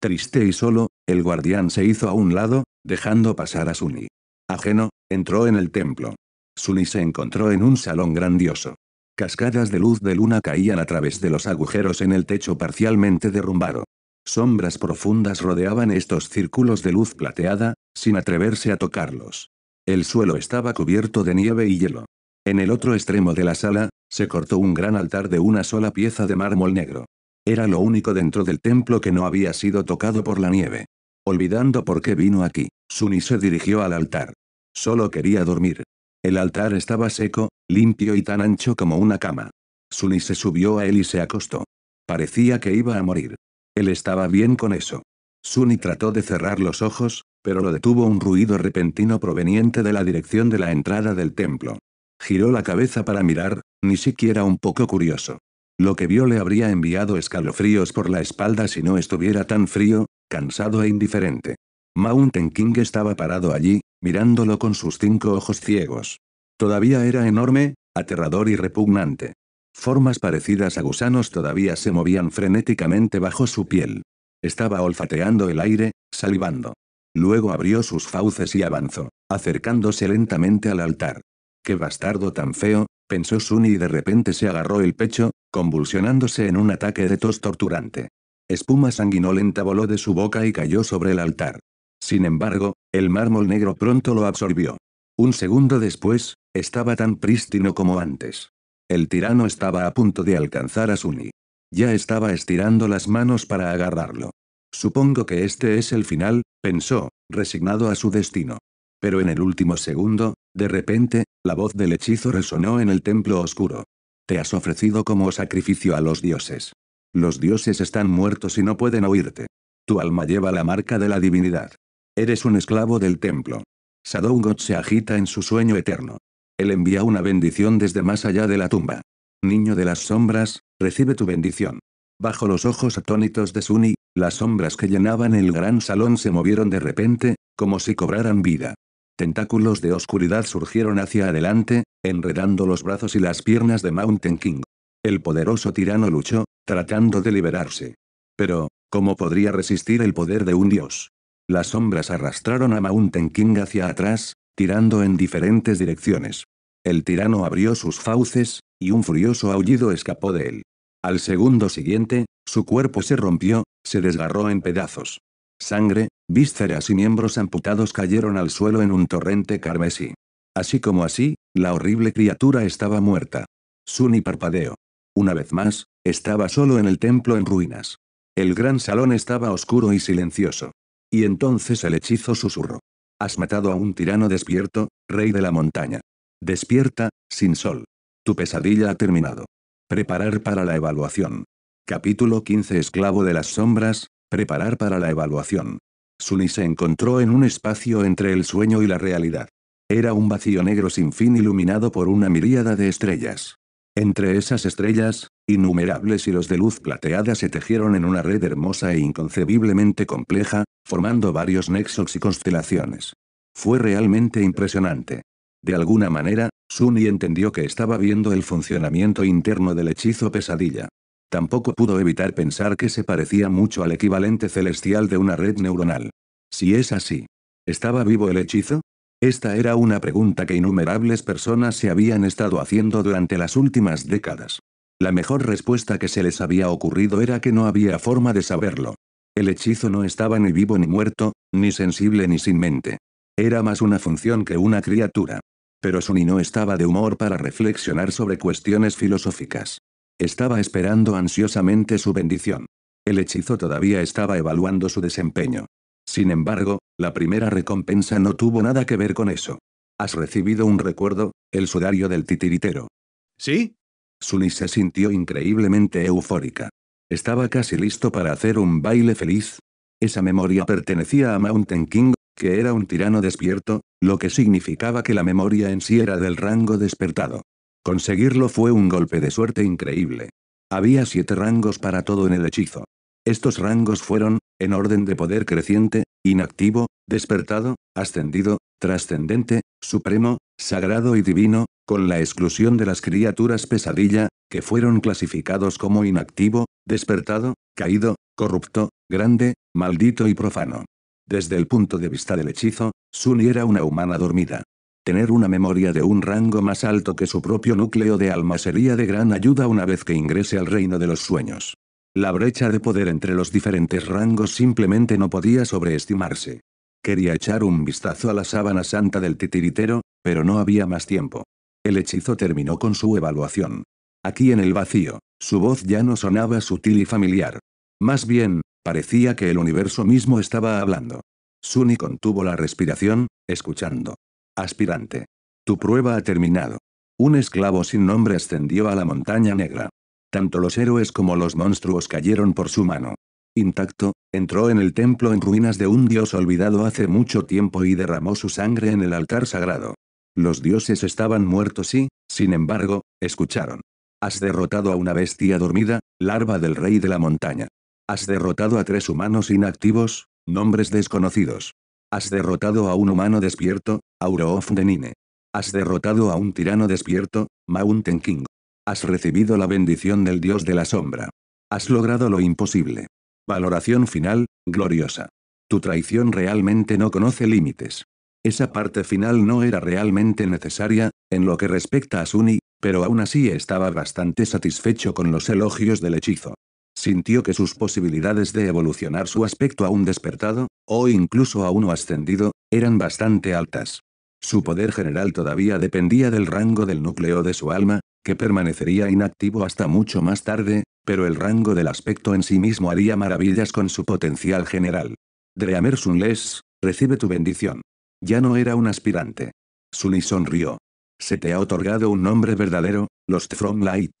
Triste y solo, el guardián se hizo a un lado, dejando pasar a Suni. Ajeno, entró en el templo. Suni se encontró en un salón grandioso. Cascadas de luz de luna caían a través de los agujeros en el techo parcialmente derrumbado. Sombras profundas rodeaban estos círculos de luz plateada, sin atreverse a tocarlos. El suelo estaba cubierto de nieve y hielo. En el otro extremo de la sala, se cortó un gran altar de una sola pieza de mármol negro. Era lo único dentro del templo que no había sido tocado por la nieve. Olvidando por qué vino aquí, Suni se dirigió al altar. Solo quería dormir. El altar estaba seco, limpio y tan ancho como una cama. Suni se subió a él y se acostó. Parecía que iba a morir. Él estaba bien con eso. Suni trató de cerrar los ojos, pero lo detuvo un ruido repentino proveniente de la dirección de la entrada del templo. Giró la cabeza para mirar, ni siquiera un poco curioso. Lo que vio le habría enviado escalofríos por la espalda si no estuviera tan frío, cansado e indiferente. Mountain King estaba parado allí, mirándolo con sus cinco ojos ciegos. Todavía era enorme, aterrador y repugnante. Formas parecidas a gusanos todavía se movían frenéticamente bajo su piel. Estaba olfateando el aire, salivando. Luego abrió sus fauces y avanzó, acercándose lentamente al altar. ¡Qué bastardo tan feo! pensó Sunny y de repente se agarró el pecho, convulsionándose en un ataque de tos torturante. Espuma sanguinolenta voló de su boca y cayó sobre el altar. Sin embargo, el mármol negro pronto lo absorbió. Un segundo después, estaba tan prístino como antes. El tirano estaba a punto de alcanzar a Sunny. Ya estaba estirando las manos para agarrarlo. Supongo que este es el final, pensó, resignado a su destino. Pero en el último segundo, de repente, la voz del hechizo resonó en el templo oscuro. Te has ofrecido como sacrificio a los dioses. Los dioses están muertos y no pueden oírte. Tu alma lleva la marca de la divinidad. Eres un esclavo del templo. Sadongot se agita en su sueño eterno. Él envía una bendición desde más allá de la tumba. Niño de las sombras, recibe tu bendición. Bajo los ojos atónitos de Suni, las sombras que llenaban el gran salón se movieron de repente, como si cobraran vida. Tentáculos de oscuridad surgieron hacia adelante, enredando los brazos y las piernas de Mountain King. El poderoso tirano luchó, tratando de liberarse. Pero, ¿cómo podría resistir el poder de un dios? Las sombras arrastraron a Mountain King hacia atrás, tirando en diferentes direcciones. El tirano abrió sus fauces, y un furioso aullido escapó de él. Al segundo siguiente, su cuerpo se rompió, se desgarró en pedazos. Sangre, vísceras y miembros amputados cayeron al suelo en un torrente carmesí. Así como así, la horrible criatura estaba muerta. Sunny parpadeó. Una vez más, estaba solo en el templo en ruinas. El gran salón estaba oscuro y silencioso. Y entonces el hechizo susurró. Has matado a un tirano despierto, rey de la montaña. Despierta, sin sol. Tu pesadilla ha terminado. Preparar para la evaluación. Capítulo 15 Esclavo de las Sombras, Preparar para la evaluación. Sunny se encontró en un espacio entre el sueño y la realidad. Era un vacío negro sin fin iluminado por una miríada de estrellas. Entre esas estrellas, innumerables hilos de luz plateada se tejieron en una red hermosa e inconcebiblemente compleja, formando varios nexos y constelaciones. Fue realmente impresionante. De alguna manera, Sunny entendió que estaba viendo el funcionamiento interno del hechizo pesadilla. Tampoco pudo evitar pensar que se parecía mucho al equivalente celestial de una red neuronal. Si es así, ¿estaba vivo el hechizo? Esta era una pregunta que innumerables personas se habían estado haciendo durante las últimas décadas. La mejor respuesta que se les había ocurrido era que no había forma de saberlo. El hechizo no estaba ni vivo ni muerto, ni sensible ni sin mente. Era más una función que una criatura. Pero Sunny no estaba de humor para reflexionar sobre cuestiones filosóficas. Estaba esperando ansiosamente su bendición. El hechizo todavía estaba evaluando su desempeño. Sin embargo, la primera recompensa no tuvo nada que ver con eso. Has recibido un recuerdo, el sudario del titiritero. ¿Sí? Sunny se sintió increíblemente eufórica. Estaba casi listo para hacer un baile feliz. Esa memoria pertenecía a Mountain King, que era un tirano despierto, lo que significaba que la memoria en sí era del rango despertado. Conseguirlo fue un golpe de suerte increíble. Había siete rangos para todo en el hechizo. Estos rangos fueron, en orden de poder creciente, inactivo, despertado, ascendido, trascendente, supremo, sagrado y divino, con la exclusión de las criaturas pesadilla, que fueron clasificados como inactivo, despertado, caído, corrupto, grande, maldito y profano. Desde el punto de vista del hechizo, Sun era una humana dormida. Tener una memoria de un rango más alto que su propio núcleo de alma sería de gran ayuda una vez que ingrese al reino de los sueños. La brecha de poder entre los diferentes rangos simplemente no podía sobreestimarse. Quería echar un vistazo a la sábana santa del titiritero, pero no había más tiempo. El hechizo terminó con su evaluación. Aquí en el vacío, su voz ya no sonaba sutil y familiar. Más bien, parecía que el universo mismo estaba hablando. Sunny contuvo la respiración, escuchando. Aspirante. Tu prueba ha terminado. Un esclavo sin nombre ascendió a la montaña negra. Tanto los héroes como los monstruos cayeron por su mano. Intacto, entró en el templo en ruinas de un dios olvidado hace mucho tiempo y derramó su sangre en el altar sagrado. Los dioses estaban muertos y, sin embargo, escucharon. Has derrotado a una bestia dormida, larva del rey de la montaña. Has derrotado a tres humanos inactivos, nombres desconocidos. Has derrotado a un humano despierto, Auro of Nine. Has derrotado a un tirano despierto, Mountain King. Has recibido la bendición del dios de la sombra. Has logrado lo imposible. Valoración final, gloriosa. Tu traición realmente no conoce límites. Esa parte final no era realmente necesaria, en lo que respecta a Suni, pero aún así estaba bastante satisfecho con los elogios del hechizo. Sintió que sus posibilidades de evolucionar su aspecto a un despertado, o incluso a uno ascendido, eran bastante altas. Su poder general todavía dependía del rango del núcleo de su alma, que permanecería inactivo hasta mucho más tarde, pero el rango del aspecto en sí mismo haría maravillas con su potencial general. Dreamer recibe tu bendición. Ya no era un aspirante. Sunny sonrió. Se te ha otorgado un nombre verdadero, los From Light.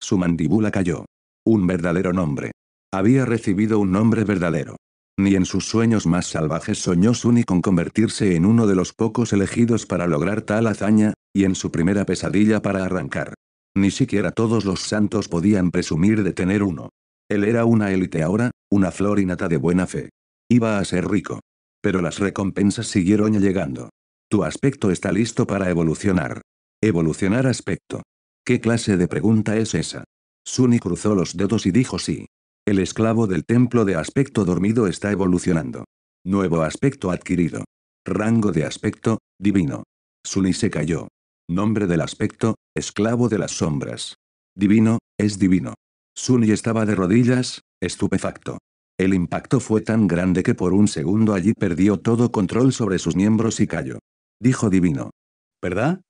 Su mandíbula cayó. Un verdadero nombre. Había recibido un nombre verdadero. Ni en sus sueños más salvajes soñó Suni con convertirse en uno de los pocos elegidos para lograr tal hazaña, y en su primera pesadilla para arrancar. Ni siquiera todos los santos podían presumir de tener uno. Él era una élite ahora, una flor innata de buena fe. Iba a ser rico. Pero las recompensas siguieron llegando. Tu aspecto está listo para evolucionar. Evolucionar aspecto. ¿Qué clase de pregunta es esa? Suni cruzó los dedos y dijo sí. El esclavo del templo de aspecto dormido está evolucionando. Nuevo aspecto adquirido. Rango de aspecto, divino. Suni se cayó. Nombre del aspecto, esclavo de las sombras. Divino, es divino. Suni estaba de rodillas, estupefacto. El impacto fue tan grande que por un segundo allí perdió todo control sobre sus miembros y cayó. Dijo divino. ¿Verdad?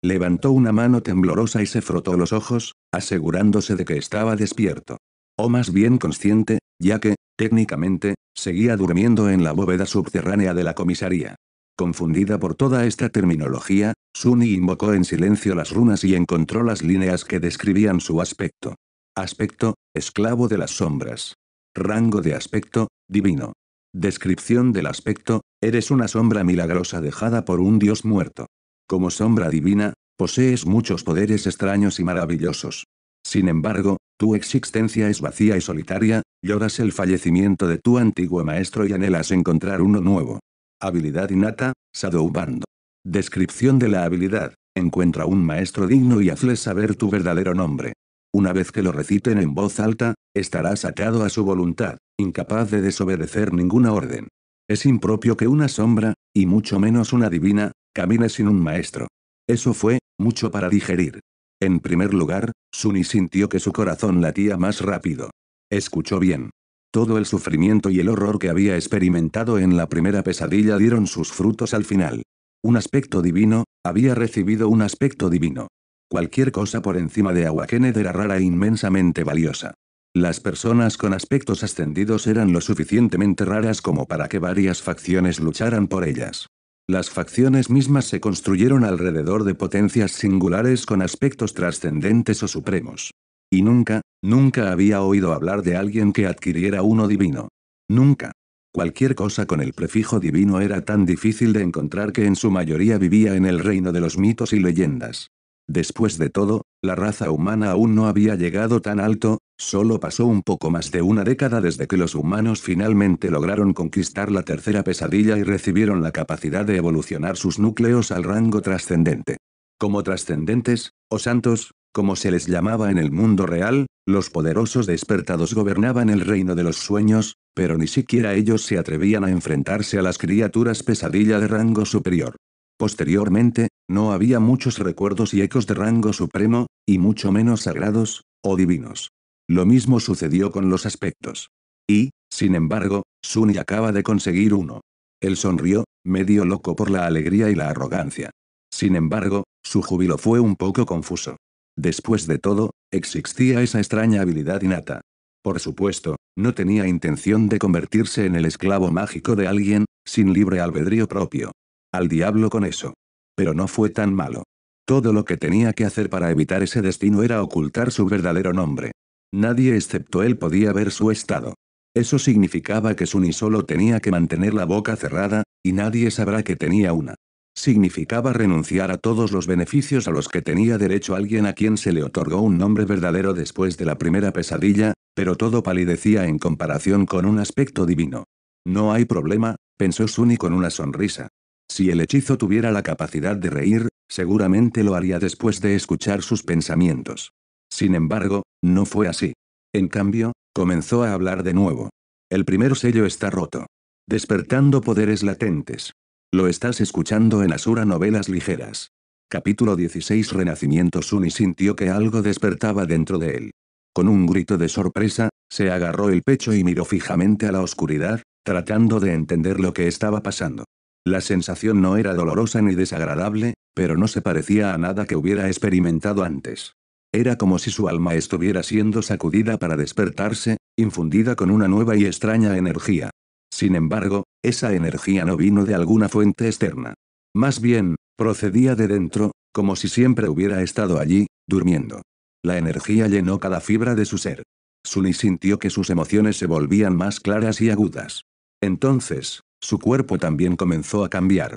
Levantó una mano temblorosa y se frotó los ojos, asegurándose de que estaba despierto o más bien consciente, ya que, técnicamente, seguía durmiendo en la bóveda subterránea de la comisaría. Confundida por toda esta terminología, Suni invocó en silencio las runas y encontró las líneas que describían su aspecto. Aspecto, esclavo de las sombras. Rango de aspecto, divino. Descripción del aspecto, eres una sombra milagrosa dejada por un dios muerto. Como sombra divina, posees muchos poderes extraños y maravillosos. Sin embargo, tu existencia es vacía y solitaria, lloras el fallecimiento de tu antiguo maestro y anhelas encontrar uno nuevo. Habilidad innata, Shadowband. Descripción de la habilidad. Encuentra un maestro digno y hazle saber tu verdadero nombre. Una vez que lo reciten en voz alta, estarás atado a su voluntad, incapaz de desobedecer ninguna orden. Es impropio que una sombra, y mucho menos una divina, camine sin un maestro. Eso fue, mucho para digerir. En primer lugar, Sunny sintió que su corazón latía más rápido. Escuchó bien. Todo el sufrimiento y el horror que había experimentado en la primera pesadilla dieron sus frutos al final. Un aspecto divino, había recibido un aspecto divino. Cualquier cosa por encima de Awakened era rara e inmensamente valiosa. Las personas con aspectos ascendidos eran lo suficientemente raras como para que varias facciones lucharan por ellas. Las facciones mismas se construyeron alrededor de potencias singulares con aspectos trascendentes o supremos. Y nunca, nunca había oído hablar de alguien que adquiriera uno divino. Nunca. Cualquier cosa con el prefijo divino era tan difícil de encontrar que en su mayoría vivía en el reino de los mitos y leyendas. Después de todo, la raza humana aún no había llegado tan alto, Solo pasó un poco más de una década desde que los humanos finalmente lograron conquistar la tercera pesadilla y recibieron la capacidad de evolucionar sus núcleos al rango trascendente. Como trascendentes, o santos, como se les llamaba en el mundo real, los poderosos despertados gobernaban el reino de los sueños, pero ni siquiera ellos se atrevían a enfrentarse a las criaturas pesadilla de rango superior. Posteriormente, no había muchos recuerdos y ecos de rango supremo, y mucho menos sagrados, o divinos. Lo mismo sucedió con los aspectos. Y, sin embargo, Sunny acaba de conseguir uno. Él sonrió, medio loco por la alegría y la arrogancia. Sin embargo, su júbilo fue un poco confuso. Después de todo, existía esa extraña habilidad innata. Por supuesto, no tenía intención de convertirse en el esclavo mágico de alguien, sin libre albedrío propio. Al diablo con eso. Pero no fue tan malo. Todo lo que tenía que hacer para evitar ese destino era ocultar su verdadero nombre. Nadie excepto él podía ver su estado. Eso significaba que Sunny solo tenía que mantener la boca cerrada, y nadie sabrá que tenía una. Significaba renunciar a todos los beneficios a los que tenía derecho alguien a quien se le otorgó un nombre verdadero después de la primera pesadilla, pero todo palidecía en comparación con un aspecto divino. No hay problema, pensó Sunny con una sonrisa. Si el hechizo tuviera la capacidad de reír, seguramente lo haría después de escuchar sus pensamientos. Sin embargo, no fue así. En cambio, comenzó a hablar de nuevo. El primer sello está roto. Despertando poderes latentes. Lo estás escuchando en Asura Novelas Ligeras. Capítulo 16 Renacimiento Suni sintió que algo despertaba dentro de él. Con un grito de sorpresa, se agarró el pecho y miró fijamente a la oscuridad, tratando de entender lo que estaba pasando. La sensación no era dolorosa ni desagradable, pero no se parecía a nada que hubiera experimentado antes. Era como si su alma estuviera siendo sacudida para despertarse, infundida con una nueva y extraña energía. Sin embargo, esa energía no vino de alguna fuente externa. Más bien, procedía de dentro, como si siempre hubiera estado allí, durmiendo. La energía llenó cada fibra de su ser. Sunny sintió que sus emociones se volvían más claras y agudas. Entonces, su cuerpo también comenzó a cambiar.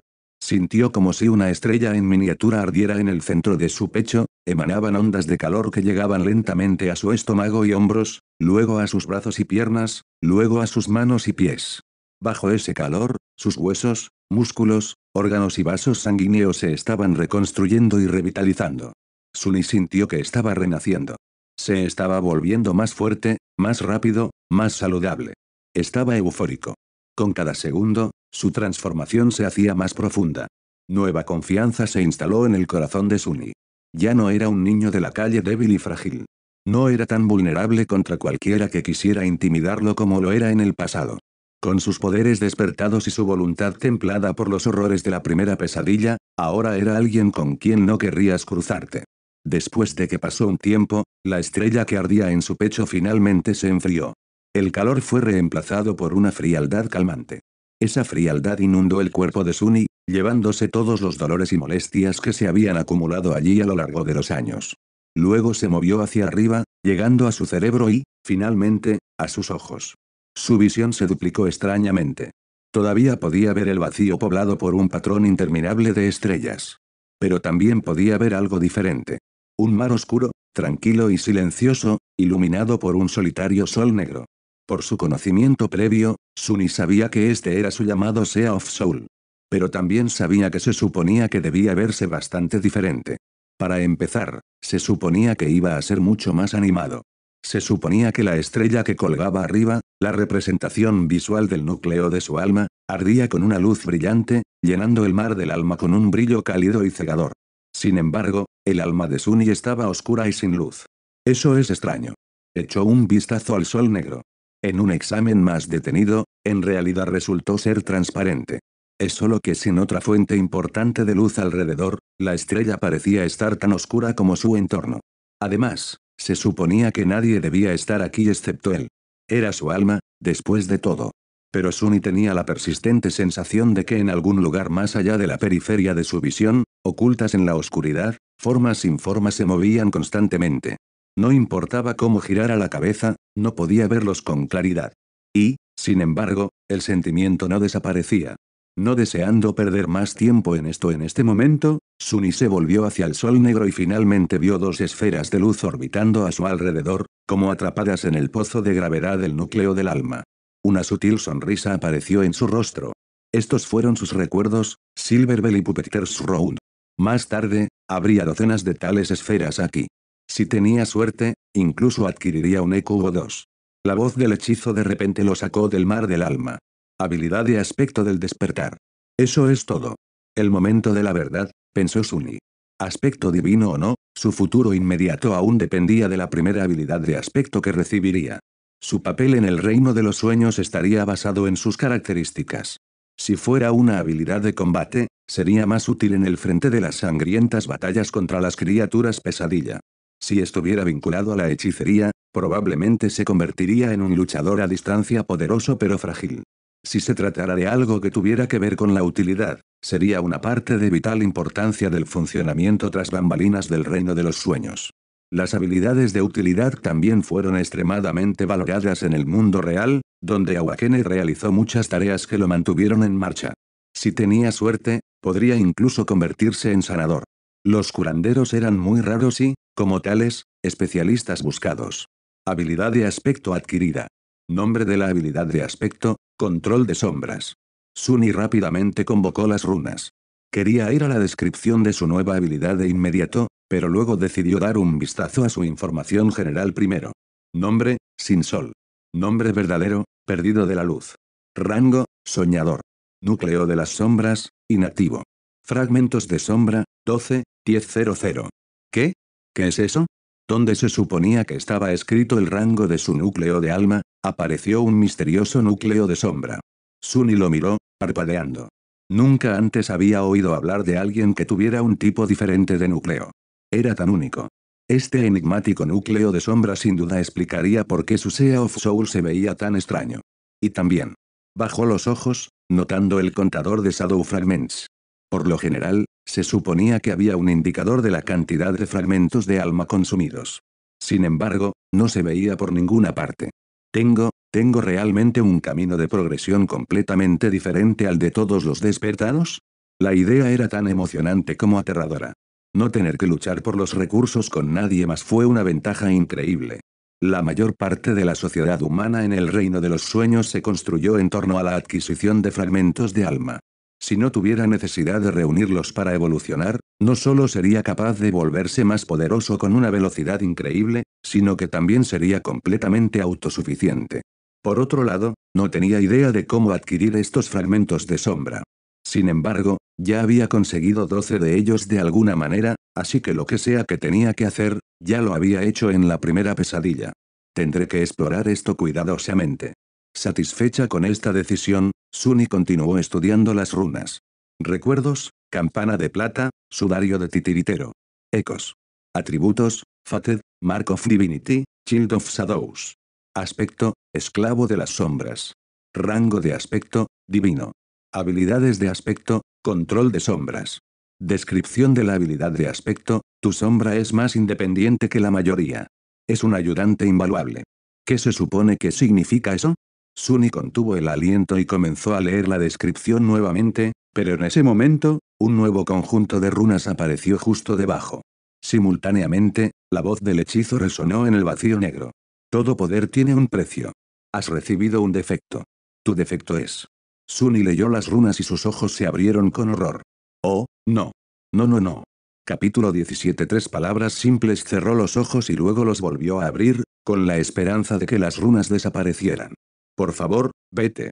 Sintió como si una estrella en miniatura ardiera en el centro de su pecho, emanaban ondas de calor que llegaban lentamente a su estómago y hombros, luego a sus brazos y piernas, luego a sus manos y pies. Bajo ese calor, sus huesos, músculos, órganos y vasos sanguíneos se estaban reconstruyendo y revitalizando. Sunny sintió que estaba renaciendo. Se estaba volviendo más fuerte, más rápido, más saludable. Estaba eufórico. Con cada segundo, su transformación se hacía más profunda. Nueva confianza se instaló en el corazón de Sunny. Ya no era un niño de la calle débil y frágil. No era tan vulnerable contra cualquiera que quisiera intimidarlo como lo era en el pasado. Con sus poderes despertados y su voluntad templada por los horrores de la primera pesadilla, ahora era alguien con quien no querrías cruzarte. Después de que pasó un tiempo, la estrella que ardía en su pecho finalmente se enfrió. El calor fue reemplazado por una frialdad calmante. Esa frialdad inundó el cuerpo de Suni, llevándose todos los dolores y molestias que se habían acumulado allí a lo largo de los años. Luego se movió hacia arriba, llegando a su cerebro y, finalmente, a sus ojos. Su visión se duplicó extrañamente. Todavía podía ver el vacío poblado por un patrón interminable de estrellas. Pero también podía ver algo diferente. Un mar oscuro, tranquilo y silencioso, iluminado por un solitario sol negro. Por su conocimiento previo, Sunny sabía que este era su llamado Sea of Soul. Pero también sabía que se suponía que debía verse bastante diferente. Para empezar, se suponía que iba a ser mucho más animado. Se suponía que la estrella que colgaba arriba, la representación visual del núcleo de su alma, ardía con una luz brillante, llenando el mar del alma con un brillo cálido y cegador. Sin embargo, el alma de Sunny estaba oscura y sin luz. Eso es extraño. Echó un vistazo al sol negro. En un examen más detenido, en realidad resultó ser transparente. Es solo que sin otra fuente importante de luz alrededor, la estrella parecía estar tan oscura como su entorno. Además, se suponía que nadie debía estar aquí excepto él. Era su alma, después de todo. Pero Sunny tenía la persistente sensación de que en algún lugar más allá de la periferia de su visión, ocultas en la oscuridad, formas sin forma se movían constantemente. No importaba cómo girara la cabeza, no podía verlos con claridad. Y, sin embargo, el sentimiento no desaparecía. No deseando perder más tiempo en esto en este momento, Suni se volvió hacia el sol negro y finalmente vio dos esferas de luz orbitando a su alrededor, como atrapadas en el pozo de gravedad del núcleo del alma. Una sutil sonrisa apareció en su rostro. Estos fueron sus recuerdos, Silverbell y Puppeteer's Round. Más tarde, habría docenas de tales esferas aquí. Si tenía suerte, incluso adquiriría un eco o dos. La voz del hechizo de repente lo sacó del mar del alma. Habilidad de aspecto del despertar. Eso es todo. El momento de la verdad, pensó Sunny. Aspecto divino o no, su futuro inmediato aún dependía de la primera habilidad de aspecto que recibiría. Su papel en el reino de los sueños estaría basado en sus características. Si fuera una habilidad de combate, sería más útil en el frente de las sangrientas batallas contra las criaturas pesadilla. Si estuviera vinculado a la hechicería, probablemente se convertiría en un luchador a distancia poderoso pero frágil. Si se tratara de algo que tuviera que ver con la utilidad, sería una parte de vital importancia del funcionamiento tras bambalinas del reino de los sueños. Las habilidades de utilidad también fueron extremadamente valoradas en el mundo real, donde Awakene realizó muchas tareas que lo mantuvieron en marcha. Si tenía suerte, podría incluso convertirse en sanador. Los curanderos eran muy raros y, como tales, especialistas buscados. Habilidad de aspecto adquirida. Nombre de la habilidad de aspecto, control de sombras. Suni rápidamente convocó las runas. Quería ir a la descripción de su nueva habilidad de inmediato, pero luego decidió dar un vistazo a su información general primero. Nombre, sin sol. Nombre verdadero, perdido de la luz. Rango, soñador. Núcleo de las sombras, inactivo. Fragmentos de sombra, 12, 10.00. ¿Qué? ¿Qué es eso? Donde se suponía que estaba escrito el rango de su núcleo de alma, apareció un misterioso núcleo de sombra. Sunny lo miró, parpadeando. Nunca antes había oído hablar de alguien que tuviera un tipo diferente de núcleo. Era tan único. Este enigmático núcleo de sombra sin duda explicaría por qué su Sea of Soul se veía tan extraño. Y también. Bajó los ojos, notando el contador de Shadow Fragments. Por lo general, se suponía que había un indicador de la cantidad de fragmentos de alma consumidos. Sin embargo, no se veía por ninguna parte. Tengo, tengo realmente un camino de progresión completamente diferente al de todos los despertados? La idea era tan emocionante como aterradora. No tener que luchar por los recursos con nadie más fue una ventaja increíble. La mayor parte de la sociedad humana en el reino de los sueños se construyó en torno a la adquisición de fragmentos de alma. Si no tuviera necesidad de reunirlos para evolucionar, no solo sería capaz de volverse más poderoso con una velocidad increíble, sino que también sería completamente autosuficiente. Por otro lado, no tenía idea de cómo adquirir estos fragmentos de sombra. Sin embargo, ya había conseguido 12 de ellos de alguna manera, así que lo que sea que tenía que hacer, ya lo había hecho en la primera pesadilla. Tendré que explorar esto cuidadosamente. Satisfecha con esta decisión, Sunny continuó estudiando las runas. Recuerdos, campana de plata, sudario de titiritero. Ecos. Atributos, Fated, Mark of Divinity, Child of Shadows. Aspecto, esclavo de las sombras. Rango de aspecto, divino. Habilidades de aspecto, control de sombras. Descripción de la habilidad de aspecto, tu sombra es más independiente que la mayoría. Es un ayudante invaluable. ¿Qué se supone que significa eso? Sunny contuvo el aliento y comenzó a leer la descripción nuevamente, pero en ese momento, un nuevo conjunto de runas apareció justo debajo. Simultáneamente, la voz del hechizo resonó en el vacío negro. Todo poder tiene un precio. Has recibido un defecto. Tu defecto es. Sunny leyó las runas y sus ojos se abrieron con horror. Oh, no. No, no, no. Capítulo 17 Tres palabras simples cerró los ojos y luego los volvió a abrir, con la esperanza de que las runas desaparecieran. Por favor, vete.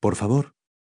Por favor.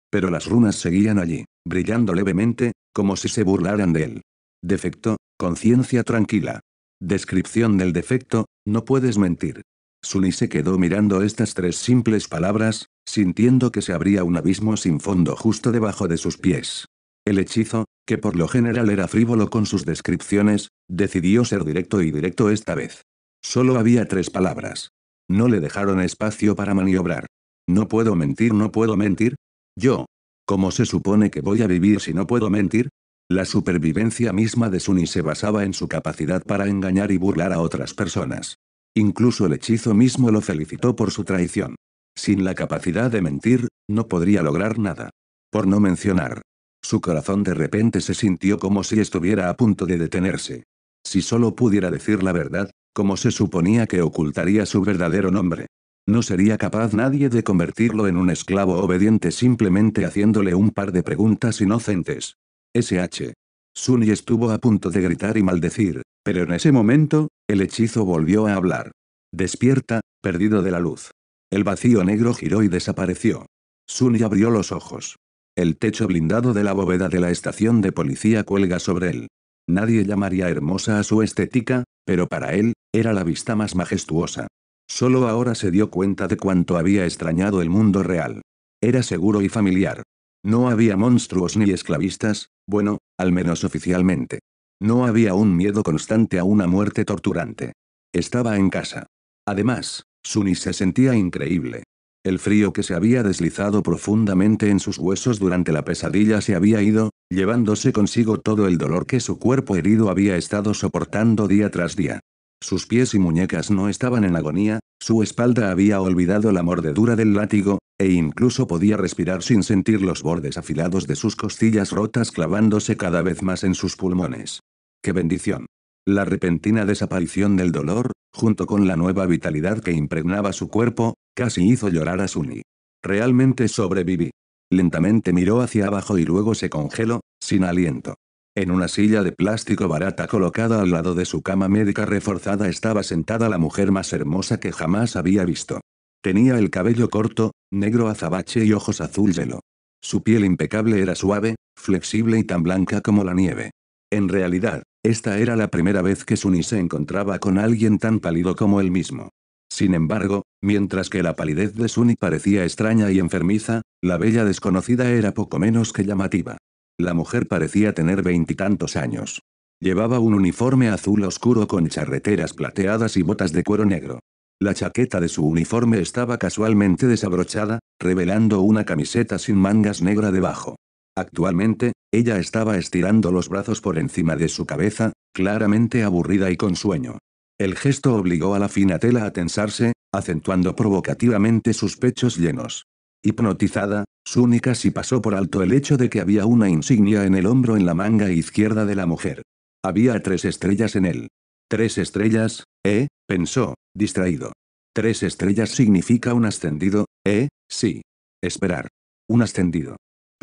Pero las runas seguían allí, brillando levemente, como si se burlaran de él. Defecto, conciencia tranquila. Descripción del defecto, no puedes mentir. Suni se quedó mirando estas tres simples palabras, sintiendo que se abría un abismo sin fondo justo debajo de sus pies. El hechizo, que por lo general era frívolo con sus descripciones, decidió ser directo y directo esta vez. Solo había tres palabras. No le dejaron espacio para maniobrar. No puedo mentir, no puedo mentir. Yo. ¿Cómo se supone que voy a vivir si no puedo mentir? La supervivencia misma de Sunny se basaba en su capacidad para engañar y burlar a otras personas. Incluso el hechizo mismo lo felicitó por su traición. Sin la capacidad de mentir, no podría lograr nada. Por no mencionar. Su corazón de repente se sintió como si estuviera a punto de detenerse. Si solo pudiera decir la verdad, como se suponía que ocultaría su verdadero nombre. No sería capaz nadie de convertirlo en un esclavo obediente simplemente haciéndole un par de preguntas inocentes. SH. Sunny estuvo a punto de gritar y maldecir, pero en ese momento, el hechizo volvió a hablar. Despierta, perdido de la luz. El vacío negro giró y desapareció. Sunny abrió los ojos. El techo blindado de la bóveda de la estación de policía cuelga sobre él. Nadie llamaría hermosa a su estética, pero para él, era la vista más majestuosa. Solo ahora se dio cuenta de cuánto había extrañado el mundo real. Era seguro y familiar. No había monstruos ni esclavistas, bueno, al menos oficialmente. No había un miedo constante a una muerte torturante. Estaba en casa. Además, Sunny se sentía increíble. El frío que se había deslizado profundamente en sus huesos durante la pesadilla se había ido, llevándose consigo todo el dolor que su cuerpo herido había estado soportando día tras día. Sus pies y muñecas no estaban en agonía, su espalda había olvidado la mordedura del látigo, e incluso podía respirar sin sentir los bordes afilados de sus costillas rotas clavándose cada vez más en sus pulmones. ¡Qué bendición! La repentina desaparición del dolor, junto con la nueva vitalidad que impregnaba su cuerpo, casi hizo llorar a Suni. Realmente sobreviví. Lentamente miró hacia abajo y luego se congeló, sin aliento. En una silla de plástico barata colocada al lado de su cama médica reforzada estaba sentada la mujer más hermosa que jamás había visto. Tenía el cabello corto, negro azabache y ojos azul hielo. Su piel impecable era suave, flexible y tan blanca como la nieve. En realidad, esta era la primera vez que Suni se encontraba con alguien tan pálido como él mismo. Sin embargo, mientras que la palidez de Sunny parecía extraña y enfermiza, la bella desconocida era poco menos que llamativa. La mujer parecía tener veintitantos años. Llevaba un uniforme azul oscuro con charreteras plateadas y botas de cuero negro. La chaqueta de su uniforme estaba casualmente desabrochada, revelando una camiseta sin mangas negra debajo. Actualmente, ella estaba estirando los brazos por encima de su cabeza, claramente aburrida y con sueño. El gesto obligó a la fina tela a tensarse, acentuando provocativamente sus pechos llenos. Hipnotizada, Sunny casi pasó por alto el hecho de que había una insignia en el hombro en la manga izquierda de la mujer. Había tres estrellas en él. Tres estrellas, ¿eh? pensó, distraído. Tres estrellas significa un ascendido, ¿eh? Sí. Esperar. Un ascendido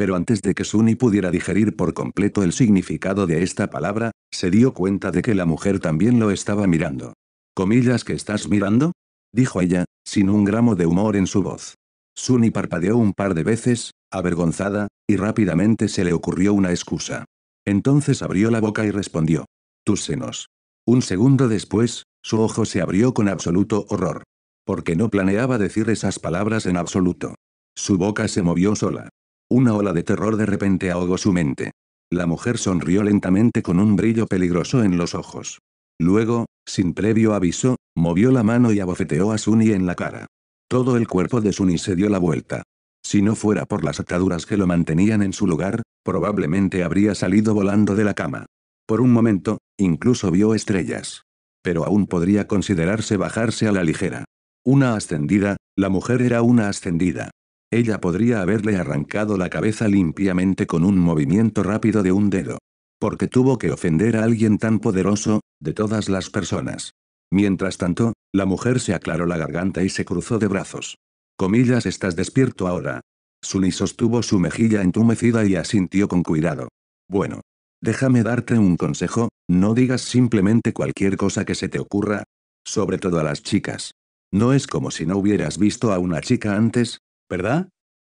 pero antes de que Sunny pudiera digerir por completo el significado de esta palabra, se dio cuenta de que la mujer también lo estaba mirando. ¿Comillas que estás mirando? dijo ella, sin un gramo de humor en su voz. Sunny parpadeó un par de veces, avergonzada, y rápidamente se le ocurrió una excusa. Entonces abrió la boca y respondió. Tus senos. Un segundo después, su ojo se abrió con absoluto horror. Porque no planeaba decir esas palabras en absoluto. Su boca se movió sola. Una ola de terror de repente ahogó su mente. La mujer sonrió lentamente con un brillo peligroso en los ojos. Luego, sin previo aviso, movió la mano y abofeteó a Suni en la cara. Todo el cuerpo de Suni se dio la vuelta. Si no fuera por las ataduras que lo mantenían en su lugar, probablemente habría salido volando de la cama. Por un momento, incluso vio estrellas. Pero aún podría considerarse bajarse a la ligera. Una ascendida, la mujer era una ascendida. Ella podría haberle arrancado la cabeza limpiamente con un movimiento rápido de un dedo. Porque tuvo que ofender a alguien tan poderoso, de todas las personas. Mientras tanto, la mujer se aclaró la garganta y se cruzó de brazos. Comillas, estás despierto ahora. Sunny sostuvo su mejilla entumecida y asintió con cuidado. Bueno. Déjame darte un consejo, no digas simplemente cualquier cosa que se te ocurra. Sobre todo a las chicas. No es como si no hubieras visto a una chica antes, ¿verdad?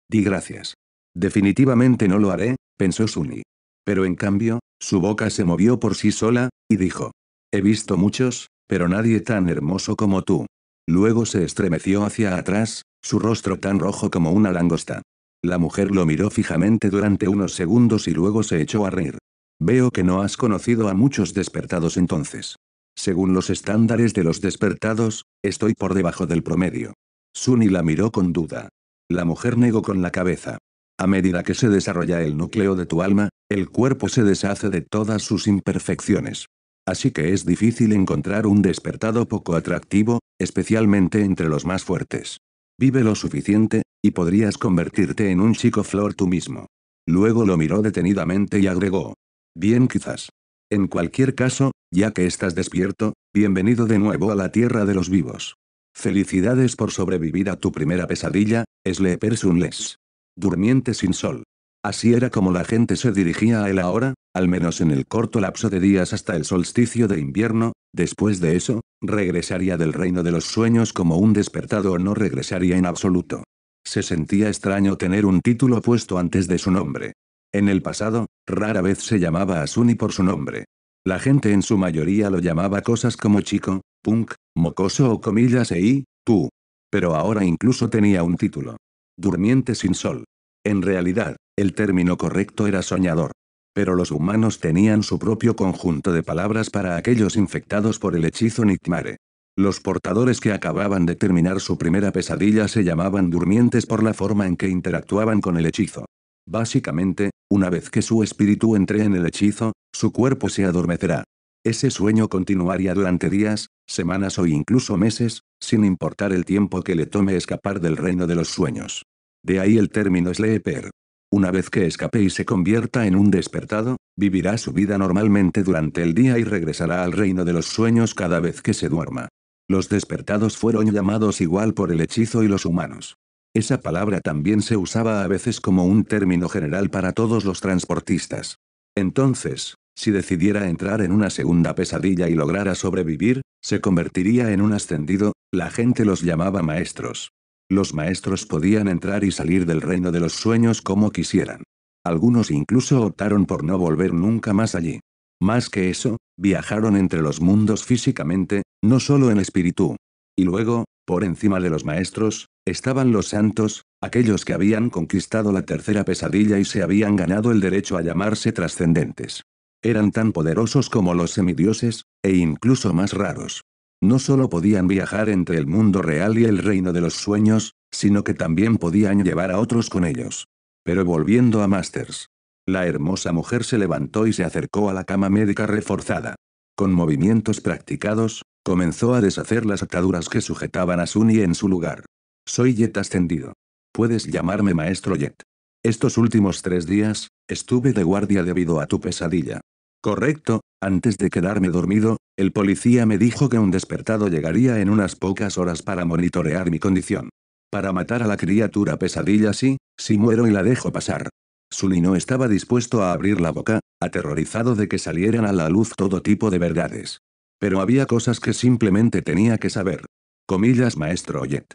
Di gracias. Definitivamente no lo haré, pensó Suni. Pero en cambio, su boca se movió por sí sola, y dijo. He visto muchos, pero nadie tan hermoso como tú. Luego se estremeció hacia atrás, su rostro tan rojo como una langosta. La mujer lo miró fijamente durante unos segundos y luego se echó a reír. Veo que no has conocido a muchos despertados entonces. Según los estándares de los despertados, estoy por debajo del promedio. Suni la miró con duda. La mujer negó con la cabeza. A medida que se desarrolla el núcleo de tu alma, el cuerpo se deshace de todas sus imperfecciones. Así que es difícil encontrar un despertado poco atractivo, especialmente entre los más fuertes. Vive lo suficiente, y podrías convertirte en un chico flor tú mismo. Luego lo miró detenidamente y agregó. Bien quizás. En cualquier caso, ya que estás despierto, bienvenido de nuevo a la tierra de los vivos. Felicidades por sobrevivir a tu primera pesadilla, Sleper Sunless. Durmiente sin sol. Así era como la gente se dirigía a él ahora, al menos en el corto lapso de días hasta el solsticio de invierno, después de eso, regresaría del reino de los sueños como un despertado o no regresaría en absoluto. Se sentía extraño tener un título puesto antes de su nombre. En el pasado, rara vez se llamaba a Suni por su nombre. La gente en su mayoría lo llamaba cosas como chico, punk, mocoso o comillas e y, tú. Pero ahora incluso tenía un título. Durmiente sin sol. En realidad, el término correcto era soñador. Pero los humanos tenían su propio conjunto de palabras para aquellos infectados por el hechizo Nitmare. Los portadores que acababan de terminar su primera pesadilla se llamaban durmientes por la forma en que interactuaban con el hechizo. Básicamente, una vez que su espíritu entre en el hechizo, su cuerpo se adormecerá. Ese sueño continuaría durante días, semanas o incluso meses, sin importar el tiempo que le tome escapar del reino de los sueños. De ahí el término sleeper. Una vez que escape y se convierta en un despertado, vivirá su vida normalmente durante el día y regresará al reino de los sueños cada vez que se duerma. Los despertados fueron llamados igual por el hechizo y los humanos. Esa palabra también se usaba a veces como un término general para todos los transportistas. Entonces, si decidiera entrar en una segunda pesadilla y lograra sobrevivir, se convertiría en un ascendido, la gente los llamaba maestros. Los maestros podían entrar y salir del reino de los sueños como quisieran. Algunos incluso optaron por no volver nunca más allí. Más que eso, viajaron entre los mundos físicamente, no solo en espíritu. Y luego, por encima de los maestros, estaban los santos, aquellos que habían conquistado la tercera pesadilla y se habían ganado el derecho a llamarse trascendentes. Eran tan poderosos como los semidioses, e incluso más raros. No solo podían viajar entre el mundo real y el reino de los sueños, sino que también podían llevar a otros con ellos. Pero volviendo a Masters. La hermosa mujer se levantó y se acercó a la cama médica reforzada. Con movimientos practicados, comenzó a deshacer las ataduras que sujetaban a Sunny en su lugar. Soy Jet ascendido. Puedes llamarme Maestro Jet. Estos últimos tres días, Estuve de guardia debido a tu pesadilla. Correcto, antes de quedarme dormido, el policía me dijo que un despertado llegaría en unas pocas horas para monitorear mi condición. Para matar a la criatura pesadilla sí, si muero y la dejo pasar. Sulino no estaba dispuesto a abrir la boca, aterrorizado de que salieran a la luz todo tipo de verdades. Pero había cosas que simplemente tenía que saber. Comillas, maestro Oyet.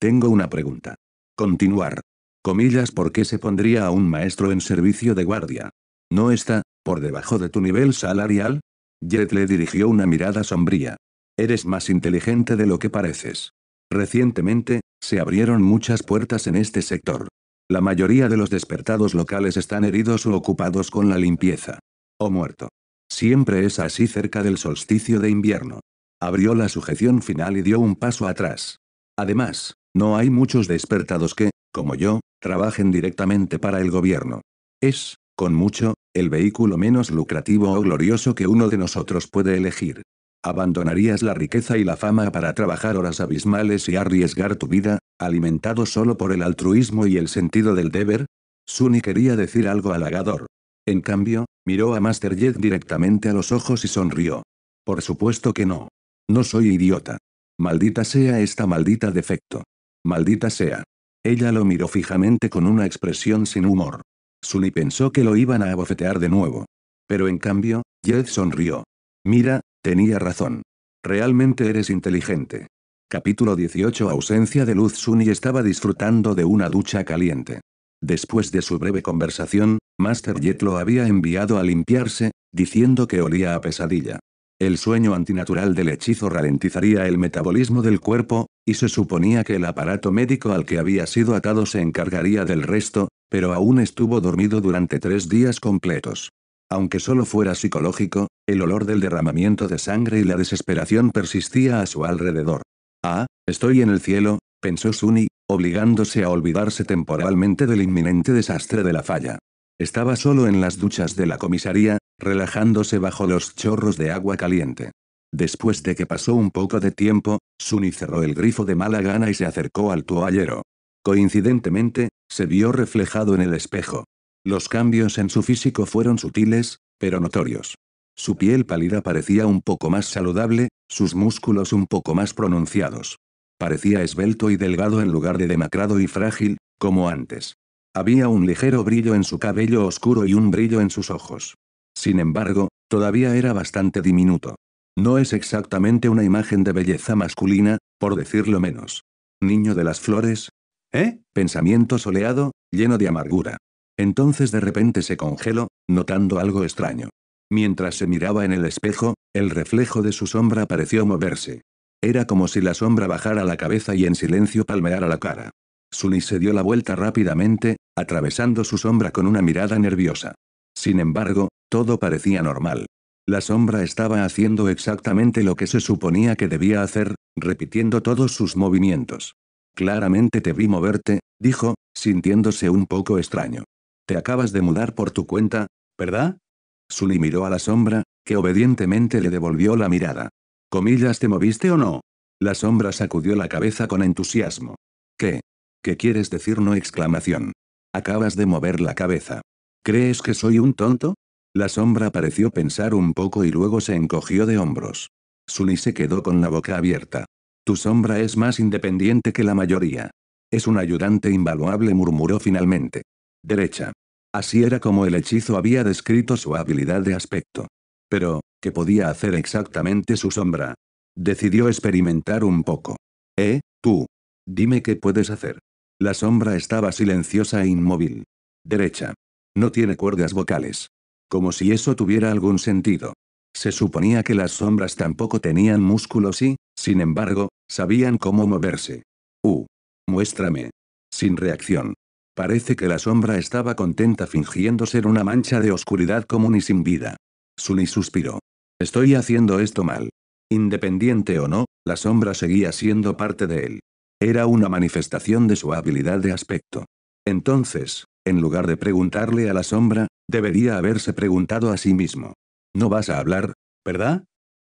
Tengo una pregunta. Continuar. Comillas qué se pondría a un maestro en servicio de guardia. ¿No está, por debajo de tu nivel salarial? Jet le dirigió una mirada sombría. Eres más inteligente de lo que pareces. Recientemente, se abrieron muchas puertas en este sector. La mayoría de los despertados locales están heridos o ocupados con la limpieza. O muerto. Siempre es así cerca del solsticio de invierno. Abrió la sujeción final y dio un paso atrás. Además, no hay muchos despertados que, como yo, trabajen directamente para el gobierno. Es, con mucho, el vehículo menos lucrativo o glorioso que uno de nosotros puede elegir. ¿Abandonarías la riqueza y la fama para trabajar horas abismales y arriesgar tu vida, alimentado solo por el altruismo y el sentido del deber? Sunny quería decir algo halagador. En cambio, miró a Master Jet directamente a los ojos y sonrió. Por supuesto que no. No soy idiota. Maldita sea esta maldita defecto. Maldita sea. Ella lo miró fijamente con una expresión sin humor. Sunny pensó que lo iban a abofetear de nuevo. Pero en cambio, Jed sonrió. Mira, tenía razón. Realmente eres inteligente. Capítulo 18 Ausencia de luz Sunny estaba disfrutando de una ducha caliente. Después de su breve conversación, Master Jet lo había enviado a limpiarse, diciendo que olía a pesadilla. El sueño antinatural del hechizo ralentizaría el metabolismo del cuerpo, y se suponía que el aparato médico al que había sido atado se encargaría del resto, pero aún estuvo dormido durante tres días completos. Aunque solo fuera psicológico, el olor del derramamiento de sangre y la desesperación persistía a su alrededor. Ah, estoy en el cielo, pensó Sunny, obligándose a olvidarse temporalmente del inminente desastre de la falla. Estaba solo en las duchas de la comisaría, relajándose bajo los chorros de agua caliente. Después de que pasó un poco de tiempo, Sunny cerró el grifo de mala gana y se acercó al toallero. Coincidentemente, se vio reflejado en el espejo. Los cambios en su físico fueron sutiles, pero notorios. Su piel pálida parecía un poco más saludable, sus músculos un poco más pronunciados. Parecía esbelto y delgado en lugar de demacrado y frágil, como antes. Había un ligero brillo en su cabello oscuro y un brillo en sus ojos. Sin embargo, todavía era bastante diminuto. No es exactamente una imagen de belleza masculina, por decirlo menos. Niño de las flores. ¿Eh? Pensamiento soleado, lleno de amargura. Entonces de repente se congeló, notando algo extraño. Mientras se miraba en el espejo, el reflejo de su sombra pareció moverse. Era como si la sombra bajara la cabeza y en silencio palmeara la cara. Sunny se dio la vuelta rápidamente, atravesando su sombra con una mirada nerviosa. Sin embargo, todo parecía normal. La sombra estaba haciendo exactamente lo que se suponía que debía hacer, repitiendo todos sus movimientos. Claramente te vi moverte, dijo, sintiéndose un poco extraño. Te acabas de mudar por tu cuenta, ¿verdad? Sully miró a la sombra, que obedientemente le devolvió la mirada. ¿Comillas te moviste o no? La sombra sacudió la cabeza con entusiasmo. ¿Qué? ¿Qué quieres decir no exclamación? Acabas de mover la cabeza. ¿Crees que soy un tonto? La sombra pareció pensar un poco y luego se encogió de hombros. Sully se quedó con la boca abierta. Tu sombra es más independiente que la mayoría. Es un ayudante invaluable, murmuró finalmente. Derecha. Así era como el hechizo había descrito su habilidad de aspecto. Pero, ¿qué podía hacer exactamente su sombra? Decidió experimentar un poco. ¿Eh, tú? Dime qué puedes hacer. La sombra estaba silenciosa e inmóvil. Derecha. No tiene cuerdas vocales. Como si eso tuviera algún sentido. Se suponía que las sombras tampoco tenían músculos y, sin embargo, sabían cómo moverse. Uh. Muéstrame. Sin reacción. Parece que la sombra estaba contenta fingiendo ser una mancha de oscuridad común y sin vida. Sunny suspiró. Estoy haciendo esto mal. Independiente o no, la sombra seguía siendo parte de él. Era una manifestación de su habilidad de aspecto. Entonces, en lugar de preguntarle a la sombra, debería haberse preguntado a sí mismo. No vas a hablar, ¿verdad?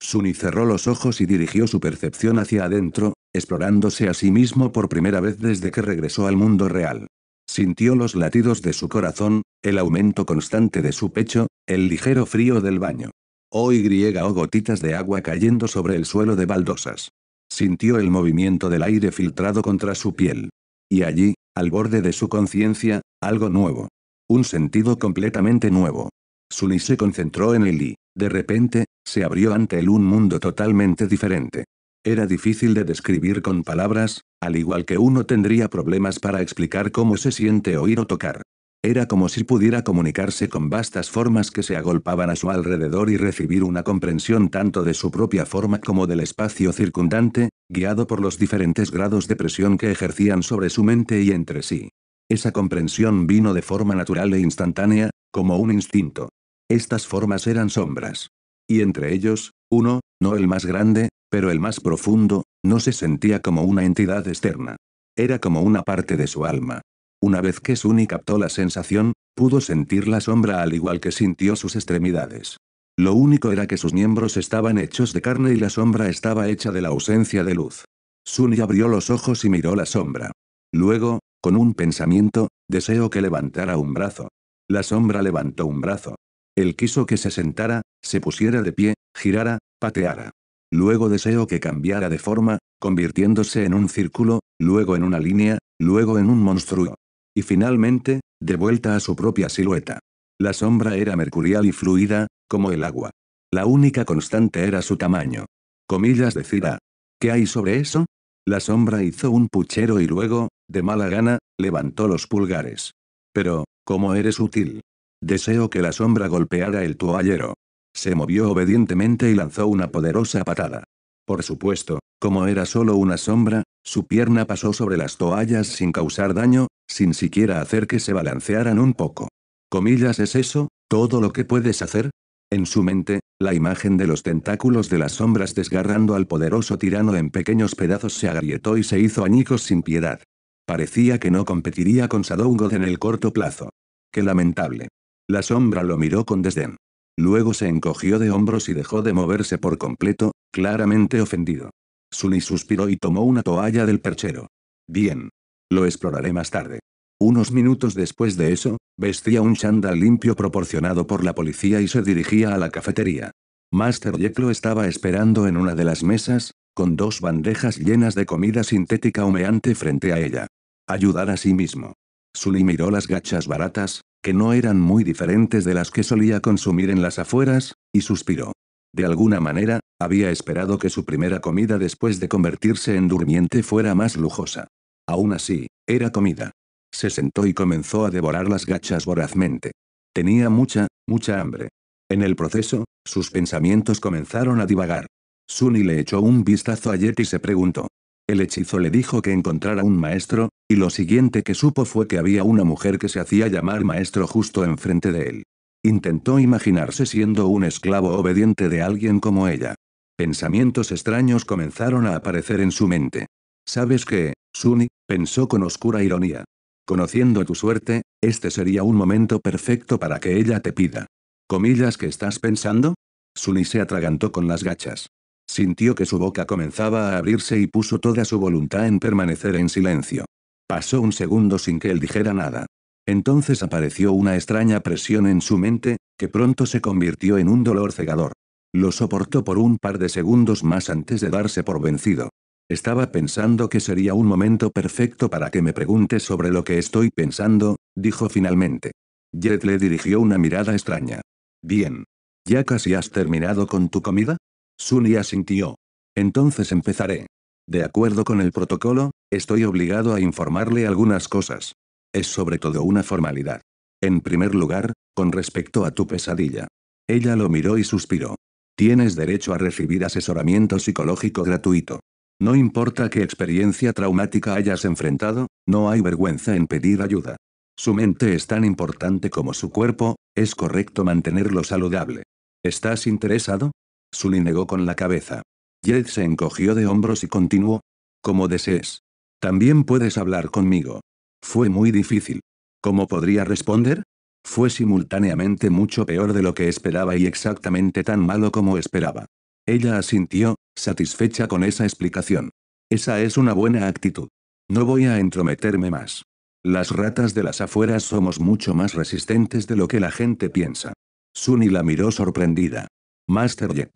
Suni cerró los ojos y dirigió su percepción hacia adentro, explorándose a sí mismo por primera vez desde que regresó al mundo real. Sintió los latidos de su corazón, el aumento constante de su pecho, el ligero frío del baño. O oh, y o oh, gotitas de agua cayendo sobre el suelo de baldosas. Sintió el movimiento del aire filtrado contra su piel. Y allí, al borde de su conciencia, algo nuevo. Un sentido completamente nuevo. Sully se concentró en y, De repente, se abrió ante él un mundo totalmente diferente. Era difícil de describir con palabras, al igual que uno tendría problemas para explicar cómo se siente oír o tocar. Era como si pudiera comunicarse con vastas formas que se agolpaban a su alrededor y recibir una comprensión tanto de su propia forma como del espacio circundante, guiado por los diferentes grados de presión que ejercían sobre su mente y entre sí. Esa comprensión vino de forma natural e instantánea, como un instinto. Estas formas eran sombras. Y entre ellos, uno, no el más grande, pero el más profundo, no se sentía como una entidad externa. Era como una parte de su alma. Una vez que Suni captó la sensación, pudo sentir la sombra al igual que sintió sus extremidades. Lo único era que sus miembros estaban hechos de carne y la sombra estaba hecha de la ausencia de luz. Suni abrió los ojos y miró la sombra. Luego, con un pensamiento, deseo que levantara un brazo. La sombra levantó un brazo. Él quiso que se sentara, se pusiera de pie, girara, pateara. Luego deseo que cambiara de forma, convirtiéndose en un círculo, luego en una línea, luego en un monstruo. Y finalmente, de vuelta a su propia silueta. La sombra era mercurial y fluida, como el agua. La única constante era su tamaño. Comillas decirá. ¿Qué hay sobre eso? La sombra hizo un puchero y luego, de mala gana, levantó los pulgares. Pero, como eres útil? Deseo que la sombra golpeara el toallero. Se movió obedientemente y lanzó una poderosa patada. Por supuesto, como era solo una sombra, su pierna pasó sobre las toallas sin causar daño, sin siquiera hacer que se balancearan un poco. Comillas es eso, todo lo que puedes hacer, en su mente, la imagen de los tentáculos de las sombras desgarrando al poderoso tirano en pequeños pedazos se agrietó y se hizo añicos sin piedad. Parecía que no competiría con Sadou en el corto plazo. Qué lamentable. La sombra lo miró con desdén. Luego se encogió de hombros y dejó de moverse por completo, claramente ofendido. Sunny suspiró y tomó una toalla del perchero. Bien. Lo exploraré más tarde. Unos minutos después de eso, vestía un chándal limpio proporcionado por la policía y se dirigía a la cafetería. Master Yeklo estaba esperando en una de las mesas, con dos bandejas llenas de comida sintética humeante frente a ella. Ayudar a sí mismo. Sully miró las gachas baratas, que no eran muy diferentes de las que solía consumir en las afueras, y suspiró. De alguna manera, había esperado que su primera comida después de convertirse en durmiente fuera más lujosa. Aún así, era comida. Se sentó y comenzó a devorar las gachas vorazmente. Tenía mucha, mucha hambre. En el proceso, sus pensamientos comenzaron a divagar. Sunny le echó un vistazo a Jet y se preguntó. El hechizo le dijo que encontrara un maestro, y lo siguiente que supo fue que había una mujer que se hacía llamar maestro justo enfrente de él. Intentó imaginarse siendo un esclavo obediente de alguien como ella. Pensamientos extraños comenzaron a aparecer en su mente. ¿Sabes qué, Sunny? pensó con oscura ironía. Conociendo tu suerte, este sería un momento perfecto para que ella te pida. ¿Comillas que estás pensando? Sunny se atragantó con las gachas. Sintió que su boca comenzaba a abrirse y puso toda su voluntad en permanecer en silencio. Pasó un segundo sin que él dijera nada. Entonces apareció una extraña presión en su mente, que pronto se convirtió en un dolor cegador. Lo soportó por un par de segundos más antes de darse por vencido. Estaba pensando que sería un momento perfecto para que me pregunte sobre lo que estoy pensando, dijo finalmente. Jet le dirigió una mirada extraña. Bien. ¿Ya casi has terminado con tu comida? Sunny asintió. Entonces empezaré. De acuerdo con el protocolo, estoy obligado a informarle algunas cosas. Es sobre todo una formalidad. En primer lugar, con respecto a tu pesadilla. Ella lo miró y suspiró. Tienes derecho a recibir asesoramiento psicológico gratuito. No importa qué experiencia traumática hayas enfrentado, no hay vergüenza en pedir ayuda. Su mente es tan importante como su cuerpo, es correcto mantenerlo saludable. ¿Estás interesado? Sully negó con la cabeza. Jed se encogió de hombros y continuó. Como desees. También puedes hablar conmigo. Fue muy difícil. ¿Cómo podría responder? Fue simultáneamente mucho peor de lo que esperaba y exactamente tan malo como esperaba. Ella asintió, satisfecha con esa explicación. Esa es una buena actitud. No voy a entrometerme más. Las ratas de las afueras somos mucho más resistentes de lo que la gente piensa. Sunny la miró sorprendida. Master Jet.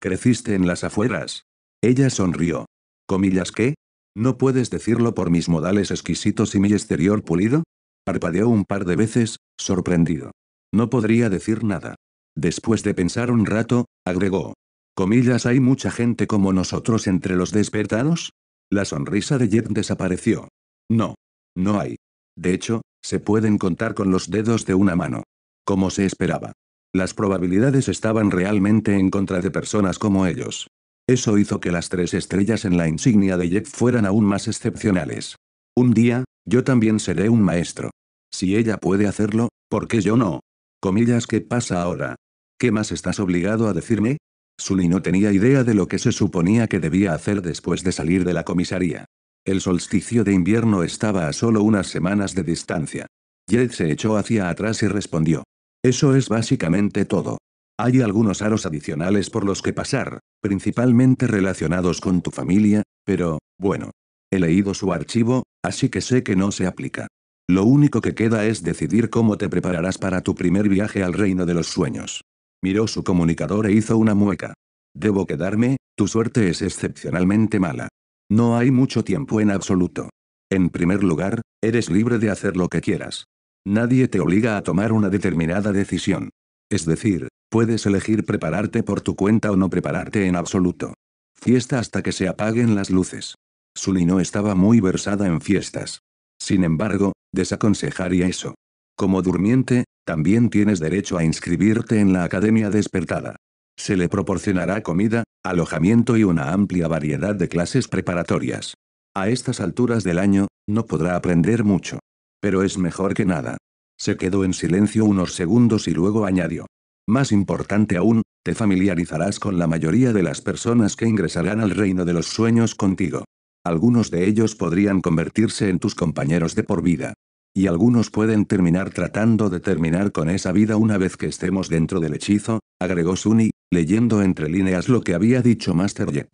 ¿Creciste en las afueras? Ella sonrió. ¿Comillas qué? ¿No puedes decirlo por mis modales exquisitos y mi exterior pulido? Parpadeó un par de veces, sorprendido. No podría decir nada. Después de pensar un rato, agregó. Comillas hay mucha gente como nosotros entre los despertados. La sonrisa de Jet desapareció. No. No hay. De hecho, se pueden contar con los dedos de una mano. Como se esperaba. Las probabilidades estaban realmente en contra de personas como ellos. Eso hizo que las tres estrellas en la insignia de Jet fueran aún más excepcionales. Un día, yo también seré un maestro. Si ella puede hacerlo, ¿por qué yo no? Comillas, ¿qué pasa ahora? ¿Qué más estás obligado a decirme? Sully no tenía idea de lo que se suponía que debía hacer después de salir de la comisaría. El solsticio de invierno estaba a solo unas semanas de distancia. Jed se echó hacia atrás y respondió. Eso es básicamente todo. Hay algunos aros adicionales por los que pasar, principalmente relacionados con tu familia, pero, bueno. He leído su archivo, así que sé que no se aplica. Lo único que queda es decidir cómo te prepararás para tu primer viaje al reino de los sueños. Miró su comunicador e hizo una mueca. Debo quedarme, tu suerte es excepcionalmente mala. No hay mucho tiempo en absoluto. En primer lugar, eres libre de hacer lo que quieras. Nadie te obliga a tomar una determinada decisión. Es decir, puedes elegir prepararte por tu cuenta o no prepararte en absoluto. Fiesta hasta que se apaguen las luces. Sully no estaba muy versada en fiestas. Sin embargo, desaconsejaría eso. Como durmiente, también tienes derecho a inscribirte en la Academia Despertada. Se le proporcionará comida, alojamiento y una amplia variedad de clases preparatorias. A estas alturas del año, no podrá aprender mucho. Pero es mejor que nada. Se quedó en silencio unos segundos y luego añadió. Más importante aún, te familiarizarás con la mayoría de las personas que ingresarán al reino de los sueños contigo. Algunos de ellos podrían convertirse en tus compañeros de por vida. Y algunos pueden terminar tratando de terminar con esa vida una vez que estemos dentro del hechizo, agregó Sunny, leyendo entre líneas lo que había dicho Master Jet.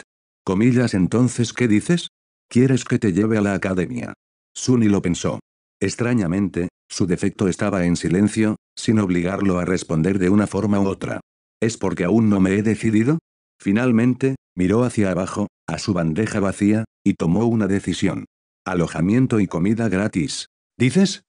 Comillas entonces, ¿qué dices? ¿Quieres que te lleve a la academia? Sunny lo pensó. Extrañamente, su defecto estaba en silencio, sin obligarlo a responder de una forma u otra. ¿Es porque aún no me he decidido? Finalmente, miró hacia abajo, a su bandeja vacía, y tomó una decisión. Alojamiento y comida gratis. ¿Dices?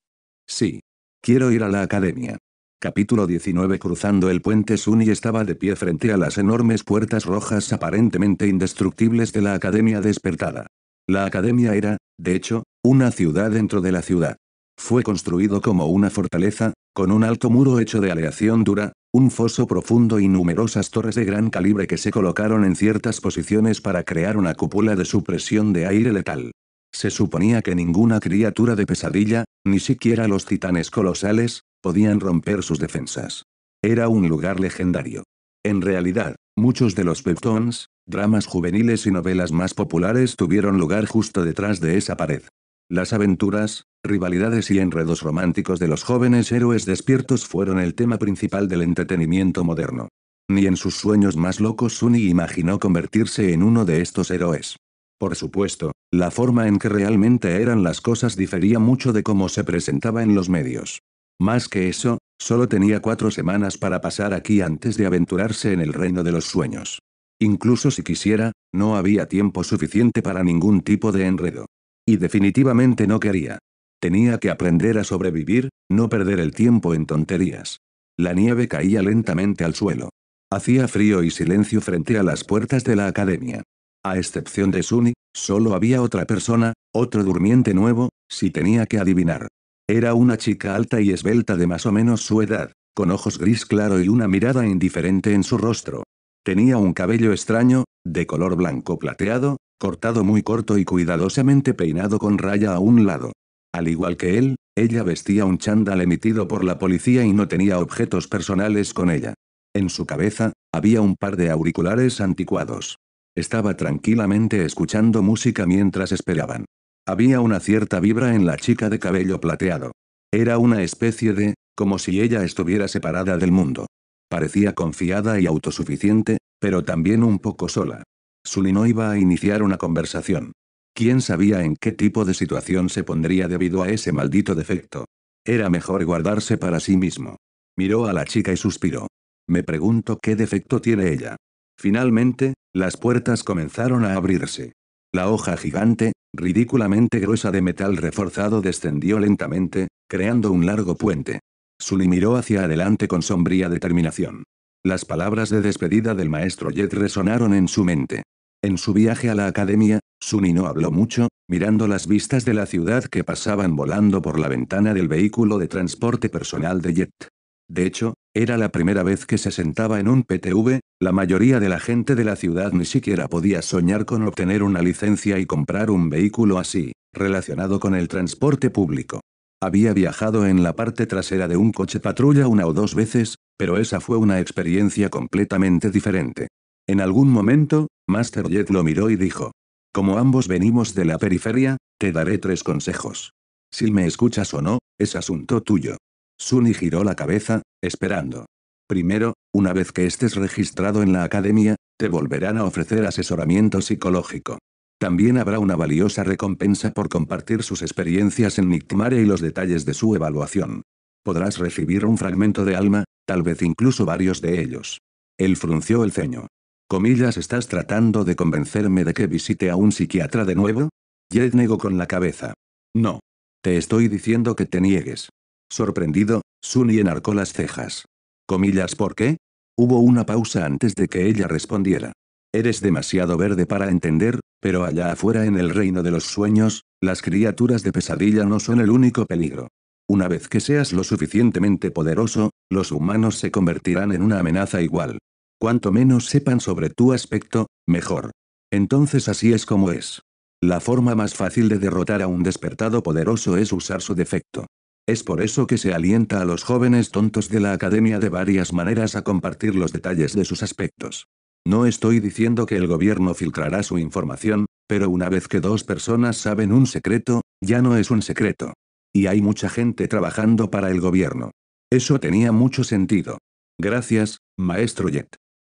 Sí. Quiero ir a la academia. Capítulo 19 Cruzando el puente Sunny estaba de pie frente a las enormes puertas rojas aparentemente indestructibles de la Academia Despertada. La Academia era, de hecho, una ciudad dentro de la ciudad. Fue construido como una fortaleza, con un alto muro hecho de aleación dura, un foso profundo y numerosas torres de gran calibre que se colocaron en ciertas posiciones para crear una cúpula de supresión de aire letal. Se suponía que ninguna criatura de pesadilla, ni siquiera los titanes colosales, podían romper sus defensas. Era un lugar legendario. En realidad, muchos de los peptons, dramas juveniles y novelas más populares tuvieron lugar justo detrás de esa pared. Las aventuras, rivalidades y enredos románticos de los jóvenes héroes despiertos fueron el tema principal del entretenimiento moderno. Ni en sus sueños más locos Sunny imaginó convertirse en uno de estos héroes. Por supuesto, la forma en que realmente eran las cosas difería mucho de cómo se presentaba en los medios. Más que eso, solo tenía cuatro semanas para pasar aquí antes de aventurarse en el reino de los sueños. Incluso si quisiera, no había tiempo suficiente para ningún tipo de enredo. Y definitivamente no quería. Tenía que aprender a sobrevivir, no perder el tiempo en tonterías. La nieve caía lentamente al suelo. Hacía frío y silencio frente a las puertas de la academia. A excepción de Sunny, solo había otra persona, otro durmiente nuevo, si tenía que adivinar. Era una chica alta y esbelta de más o menos su edad, con ojos gris claro y una mirada indiferente en su rostro. Tenía un cabello extraño, de color blanco plateado, cortado muy corto y cuidadosamente peinado con raya a un lado. Al igual que él, ella vestía un chándal emitido por la policía y no tenía objetos personales con ella. En su cabeza, había un par de auriculares anticuados. Estaba tranquilamente escuchando música mientras esperaban. Había una cierta vibra en la chica de cabello plateado. Era una especie de, como si ella estuviera separada del mundo. Parecía confiada y autosuficiente, pero también un poco sola. Sully no iba a iniciar una conversación. ¿Quién sabía en qué tipo de situación se pondría debido a ese maldito defecto? Era mejor guardarse para sí mismo. Miró a la chica y suspiró. Me pregunto qué defecto tiene ella. Finalmente, las puertas comenzaron a abrirse. La hoja gigante, ridículamente gruesa de metal reforzado descendió lentamente, creando un largo puente. Suni miró hacia adelante con sombría determinación. Las palabras de despedida del maestro Jet resonaron en su mente. En su viaje a la academia, Sunny no habló mucho, mirando las vistas de la ciudad que pasaban volando por la ventana del vehículo de transporte personal de Jet. De hecho, era la primera vez que se sentaba en un PTV, la mayoría de la gente de la ciudad ni siquiera podía soñar con obtener una licencia y comprar un vehículo así, relacionado con el transporte público. Había viajado en la parte trasera de un coche patrulla una o dos veces, pero esa fue una experiencia completamente diferente. En algún momento, Master Jet lo miró y dijo, como ambos venimos de la periferia, te daré tres consejos. Si me escuchas o no, es asunto tuyo. Sunny giró la cabeza, esperando. Primero, una vez que estés registrado en la academia, te volverán a ofrecer asesoramiento psicológico. También habrá una valiosa recompensa por compartir sus experiencias en Nictimare y los detalles de su evaluación. Podrás recibir un fragmento de alma, tal vez incluso varios de ellos. Él frunció el ceño. Comillas, ¿estás tratando de convencerme de que visite a un psiquiatra de nuevo? Jed negó con la cabeza. No. Te estoy diciendo que te niegues. Sorprendido, Sunny enarcó las cejas. ¿Comillas por qué? Hubo una pausa antes de que ella respondiera. Eres demasiado verde para entender, pero allá afuera en el reino de los sueños, las criaturas de pesadilla no son el único peligro. Una vez que seas lo suficientemente poderoso, los humanos se convertirán en una amenaza igual. Cuanto menos sepan sobre tu aspecto, mejor. Entonces así es como es. La forma más fácil de derrotar a un despertado poderoso es usar su defecto. Es por eso que se alienta a los jóvenes tontos de la academia de varias maneras a compartir los detalles de sus aspectos. No estoy diciendo que el gobierno filtrará su información, pero una vez que dos personas saben un secreto, ya no es un secreto. Y hay mucha gente trabajando para el gobierno. Eso tenía mucho sentido. Gracias, maestro Jet.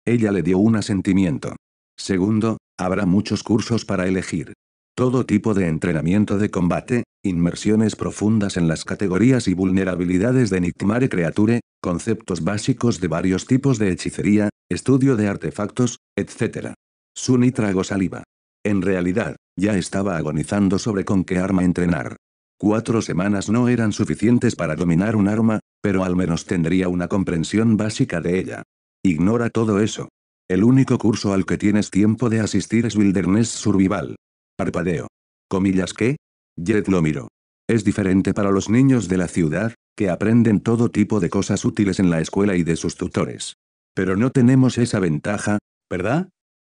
Ella le dio un asentimiento. Segundo, habrá muchos cursos para elegir. Todo tipo de entrenamiento de combate, inmersiones profundas en las categorías y vulnerabilidades de Nictimare Creature, conceptos básicos de varios tipos de hechicería, estudio de artefactos, etc. Suni trago saliva. En realidad, ya estaba agonizando sobre con qué arma entrenar. Cuatro semanas no eran suficientes para dominar un arma, pero al menos tendría una comprensión básica de ella. Ignora todo eso. El único curso al que tienes tiempo de asistir es Wilderness Survival. Parpadeo. Comillas qué? Jed lo miró. Es diferente para los niños de la ciudad, que aprenden todo tipo de cosas útiles en la escuela y de sus tutores. Pero no tenemos esa ventaja, ¿verdad?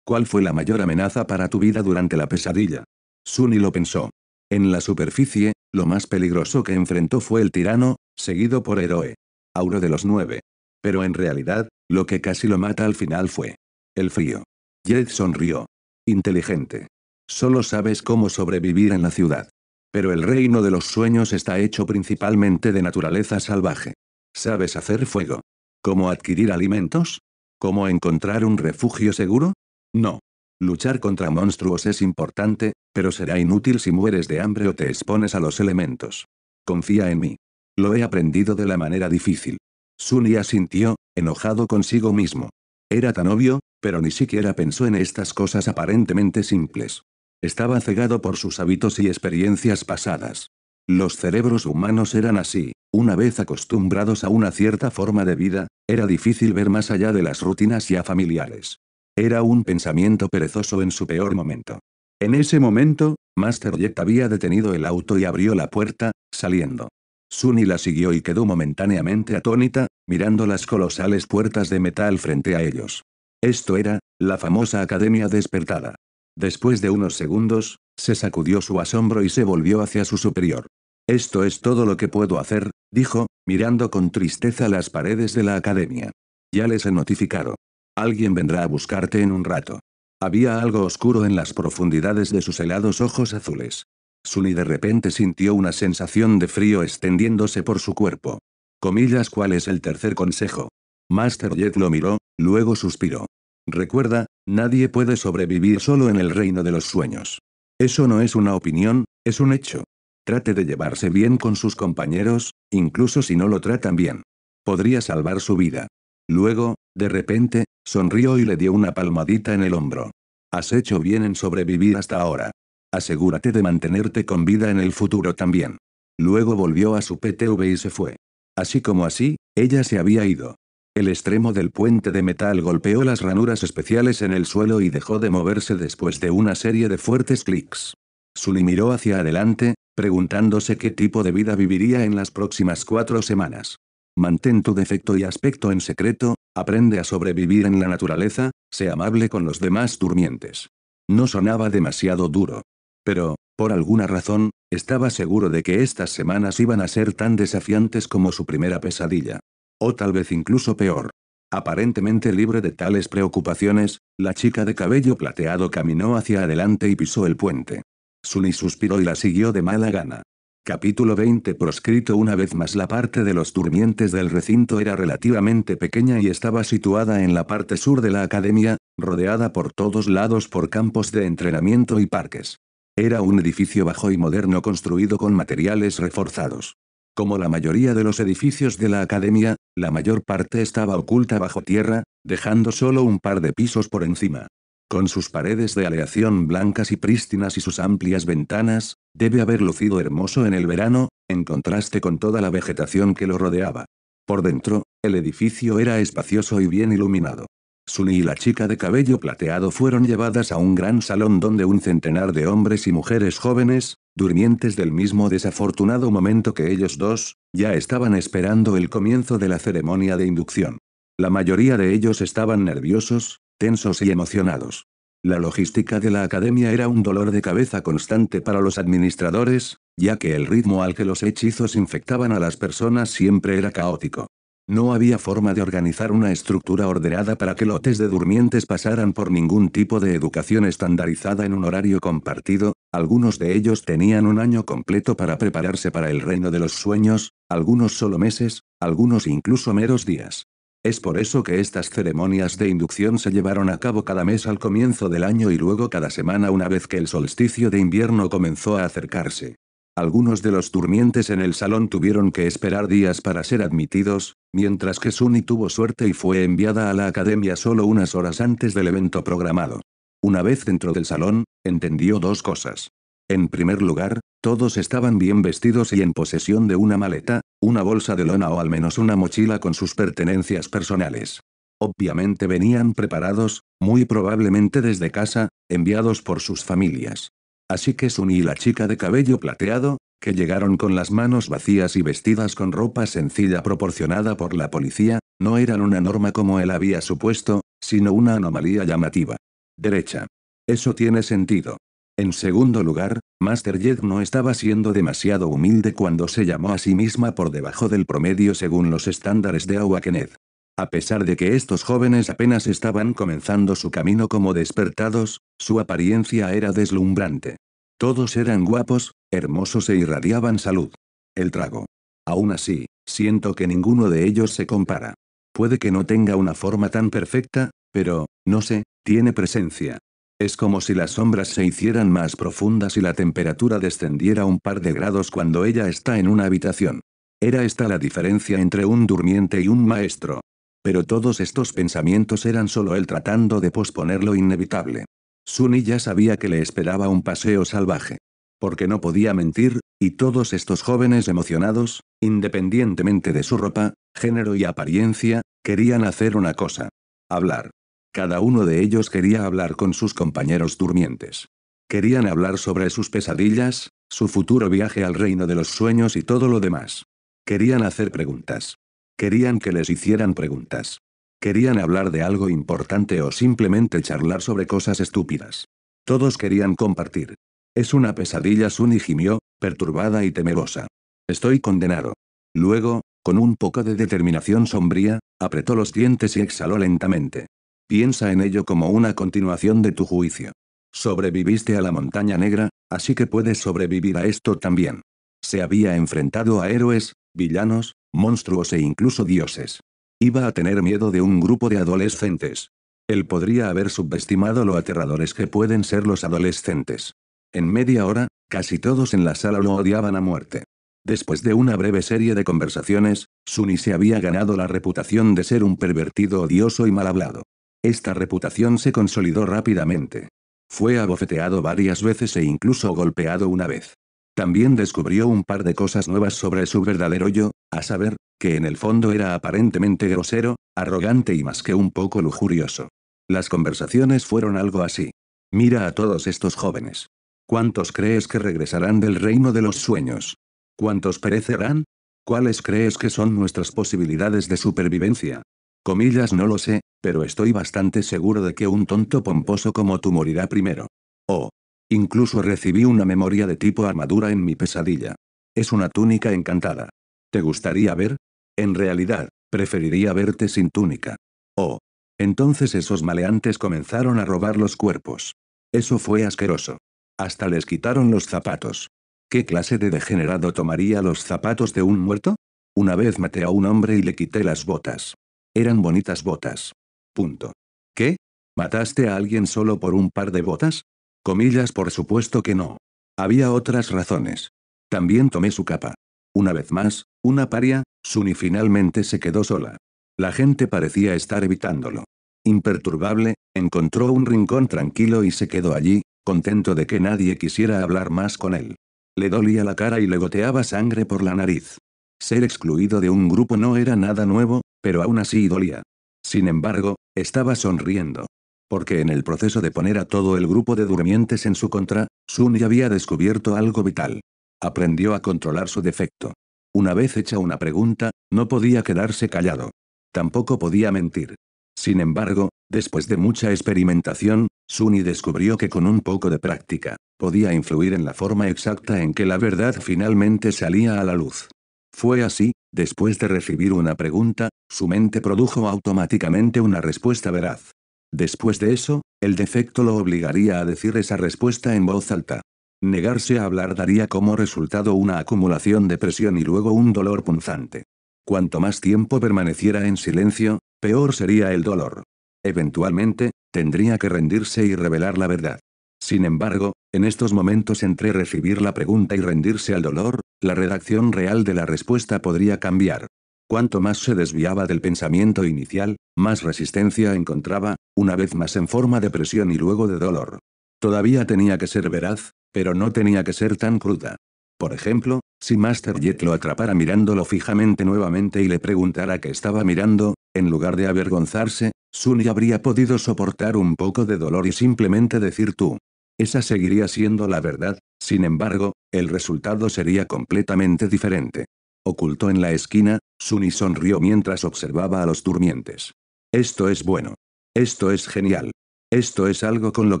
¿Cuál fue la mayor amenaza para tu vida durante la pesadilla? Sunny lo pensó. En la superficie, lo más peligroso que enfrentó fue el tirano, seguido por Héroe. Auro de los nueve. Pero en realidad, lo que casi lo mata al final fue el frío. Jed sonrió. Inteligente. Solo sabes cómo sobrevivir en la ciudad. Pero el reino de los sueños está hecho principalmente de naturaleza salvaje. ¿Sabes hacer fuego? ¿Cómo adquirir alimentos? ¿Cómo encontrar un refugio seguro? No. Luchar contra monstruos es importante, pero será inútil si mueres de hambre o te expones a los elementos. Confía en mí. Lo he aprendido de la manera difícil. Sun asintió, enojado consigo mismo. Era tan obvio, pero ni siquiera pensó en estas cosas aparentemente simples. Estaba cegado por sus hábitos y experiencias pasadas. Los cerebros humanos eran así. Una vez acostumbrados a una cierta forma de vida, era difícil ver más allá de las rutinas ya familiares. Era un pensamiento perezoso en su peor momento. En ese momento, Master Jet había detenido el auto y abrió la puerta, saliendo. Sunny la siguió y quedó momentáneamente atónita, mirando las colosales puertas de metal frente a ellos. Esto era, la famosa Academia Despertada. Después de unos segundos, se sacudió su asombro y se volvió hacia su superior. Esto es todo lo que puedo hacer, dijo, mirando con tristeza las paredes de la academia. Ya les he notificado. Alguien vendrá a buscarte en un rato. Había algo oscuro en las profundidades de sus helados ojos azules. Sunny de repente sintió una sensación de frío extendiéndose por su cuerpo. Comillas, ¿cuál es el tercer consejo? Master Jet lo miró, luego suspiró. Recuerda, nadie puede sobrevivir solo en el reino de los sueños. Eso no es una opinión, es un hecho. Trate de llevarse bien con sus compañeros, incluso si no lo tratan bien. Podría salvar su vida. Luego, de repente, sonrió y le dio una palmadita en el hombro. Has hecho bien en sobrevivir hasta ahora. Asegúrate de mantenerte con vida en el futuro también. Luego volvió a su PTV y se fue. Así como así, ella se había ido. El extremo del puente de metal golpeó las ranuras especiales en el suelo y dejó de moverse después de una serie de fuertes clics. Sully miró hacia adelante, preguntándose qué tipo de vida viviría en las próximas cuatro semanas. Mantén tu defecto y aspecto en secreto, aprende a sobrevivir en la naturaleza, sé amable con los demás durmientes. No sonaba demasiado duro. Pero, por alguna razón, estaba seguro de que estas semanas iban a ser tan desafiantes como su primera pesadilla. O tal vez incluso peor. Aparentemente libre de tales preocupaciones, la chica de cabello plateado caminó hacia adelante y pisó el puente. Sunny suspiró y la siguió de mala gana. Capítulo 20 Proscrito Una vez más la parte de los durmientes del recinto era relativamente pequeña y estaba situada en la parte sur de la academia, rodeada por todos lados por campos de entrenamiento y parques. Era un edificio bajo y moderno construido con materiales reforzados. Como la mayoría de los edificios de la academia, la mayor parte estaba oculta bajo tierra, dejando solo un par de pisos por encima. Con sus paredes de aleación blancas y prístinas y sus amplias ventanas, debe haber lucido hermoso en el verano, en contraste con toda la vegetación que lo rodeaba. Por dentro, el edificio era espacioso y bien iluminado. Suni y la chica de cabello plateado fueron llevadas a un gran salón donde un centenar de hombres y mujeres jóvenes, durmientes del mismo desafortunado momento que ellos dos, ya estaban esperando el comienzo de la ceremonia de inducción. La mayoría de ellos estaban nerviosos, tensos y emocionados. La logística de la academia era un dolor de cabeza constante para los administradores, ya que el ritmo al que los hechizos infectaban a las personas siempre era caótico. No había forma de organizar una estructura ordenada para que lotes de durmientes pasaran por ningún tipo de educación estandarizada en un horario compartido, algunos de ellos tenían un año completo para prepararse para el reino de los sueños, algunos solo meses, algunos incluso meros días. Es por eso que estas ceremonias de inducción se llevaron a cabo cada mes al comienzo del año y luego cada semana una vez que el solsticio de invierno comenzó a acercarse. Algunos de los durmientes en el salón tuvieron que esperar días para ser admitidos, mientras que Suni tuvo suerte y fue enviada a la academia solo unas horas antes del evento programado. Una vez dentro del salón, entendió dos cosas. En primer lugar, todos estaban bien vestidos y en posesión de una maleta, una bolsa de lona o al menos una mochila con sus pertenencias personales. Obviamente venían preparados, muy probablemente desde casa, enviados por sus familias. Así que Sunny y la chica de cabello plateado, que llegaron con las manos vacías y vestidas con ropa sencilla proporcionada por la policía, no eran una norma como él había supuesto, sino una anomalía llamativa. Derecha. Eso tiene sentido. En segundo lugar, Master Jed no estaba siendo demasiado humilde cuando se llamó a sí misma por debajo del promedio según los estándares de Awakened. A pesar de que estos jóvenes apenas estaban comenzando su camino como despertados, su apariencia era deslumbrante. Todos eran guapos, hermosos e irradiaban salud. El trago. Aún así, siento que ninguno de ellos se compara. Puede que no tenga una forma tan perfecta, pero, no sé, tiene presencia. Es como si las sombras se hicieran más profundas y la temperatura descendiera un par de grados cuando ella está en una habitación. Era esta la diferencia entre un durmiente y un maestro. Pero todos estos pensamientos eran solo él tratando de posponer lo inevitable. Sunny ya sabía que le esperaba un paseo salvaje. Porque no podía mentir, y todos estos jóvenes emocionados, independientemente de su ropa, género y apariencia, querían hacer una cosa. Hablar. Cada uno de ellos quería hablar con sus compañeros durmientes. Querían hablar sobre sus pesadillas, su futuro viaje al reino de los sueños y todo lo demás. Querían hacer preguntas. Querían que les hicieran preguntas. Querían hablar de algo importante o simplemente charlar sobre cosas estúpidas. Todos querían compartir. Es una pesadilla, Sunny gimió, perturbada y temerosa. Estoy condenado. Luego, con un poco de determinación sombría, apretó los dientes y exhaló lentamente. Piensa en ello como una continuación de tu juicio. Sobreviviste a la montaña negra, así que puedes sobrevivir a esto también. Se había enfrentado a héroes, villanos, monstruos e incluso dioses. Iba a tener miedo de un grupo de adolescentes. Él podría haber subestimado lo aterradores que pueden ser los adolescentes. En media hora, casi todos en la sala lo odiaban a muerte. Después de una breve serie de conversaciones, Sunny se había ganado la reputación de ser un pervertido odioso y mal hablado. Esta reputación se consolidó rápidamente. Fue abofeteado varias veces e incluso golpeado una vez. También descubrió un par de cosas nuevas sobre su verdadero yo, a saber, que en el fondo era aparentemente grosero, arrogante y más que un poco lujurioso. Las conversaciones fueron algo así. Mira a todos estos jóvenes. ¿Cuántos crees que regresarán del reino de los sueños? ¿Cuántos perecerán? ¿Cuáles crees que son nuestras posibilidades de supervivencia? Comillas no lo sé, pero estoy bastante seguro de que un tonto pomposo como tú morirá primero. Oh. Incluso recibí una memoria de tipo armadura en mi pesadilla. Es una túnica encantada. ¿Te gustaría ver? En realidad, preferiría verte sin túnica. Oh. Entonces esos maleantes comenzaron a robar los cuerpos. Eso fue asqueroso. Hasta les quitaron los zapatos. ¿Qué clase de degenerado tomaría los zapatos de un muerto? Una vez maté a un hombre y le quité las botas. Eran bonitas botas. Punto. ¿Qué? ¿Mataste a alguien solo por un par de botas? Comillas, por supuesto que no. Había otras razones. También tomé su capa. Una vez más, una paria, Sunny finalmente se quedó sola. La gente parecía estar evitándolo. Imperturbable, encontró un rincón tranquilo y se quedó allí, contento de que nadie quisiera hablar más con él. Le dolía la cara y le goteaba sangre por la nariz. Ser excluido de un grupo no era nada nuevo, pero aún así dolía. Sin embargo, estaba sonriendo. Porque en el proceso de poner a todo el grupo de durmientes en su contra, Suni había descubierto algo vital. Aprendió a controlar su defecto. Una vez hecha una pregunta, no podía quedarse callado. Tampoco podía mentir. Sin embargo, después de mucha experimentación, Suni descubrió que con un poco de práctica, podía influir en la forma exacta en que la verdad finalmente salía a la luz. Fue así, después de recibir una pregunta, su mente produjo automáticamente una respuesta veraz. Después de eso, el defecto lo obligaría a decir esa respuesta en voz alta. Negarse a hablar daría como resultado una acumulación de presión y luego un dolor punzante. Cuanto más tiempo permaneciera en silencio, peor sería el dolor. Eventualmente, tendría que rendirse y revelar la verdad. Sin embargo, en estos momentos entre recibir la pregunta y rendirse al dolor, la redacción real de la respuesta podría cambiar. Cuanto más se desviaba del pensamiento inicial, más resistencia encontraba, una vez más en forma de presión y luego de dolor. Todavía tenía que ser veraz, pero no tenía que ser tan cruda. Por ejemplo, si Master Jet lo atrapara mirándolo fijamente nuevamente y le preguntara qué estaba mirando, en lugar de avergonzarse, Sunny habría podido soportar un poco de dolor y simplemente decir tú. Esa seguiría siendo la verdad, sin embargo, el resultado sería completamente diferente. Oculto en la esquina, Sunny sonrió mientras observaba a los durmientes. Esto es bueno. Esto es genial. Esto es algo con lo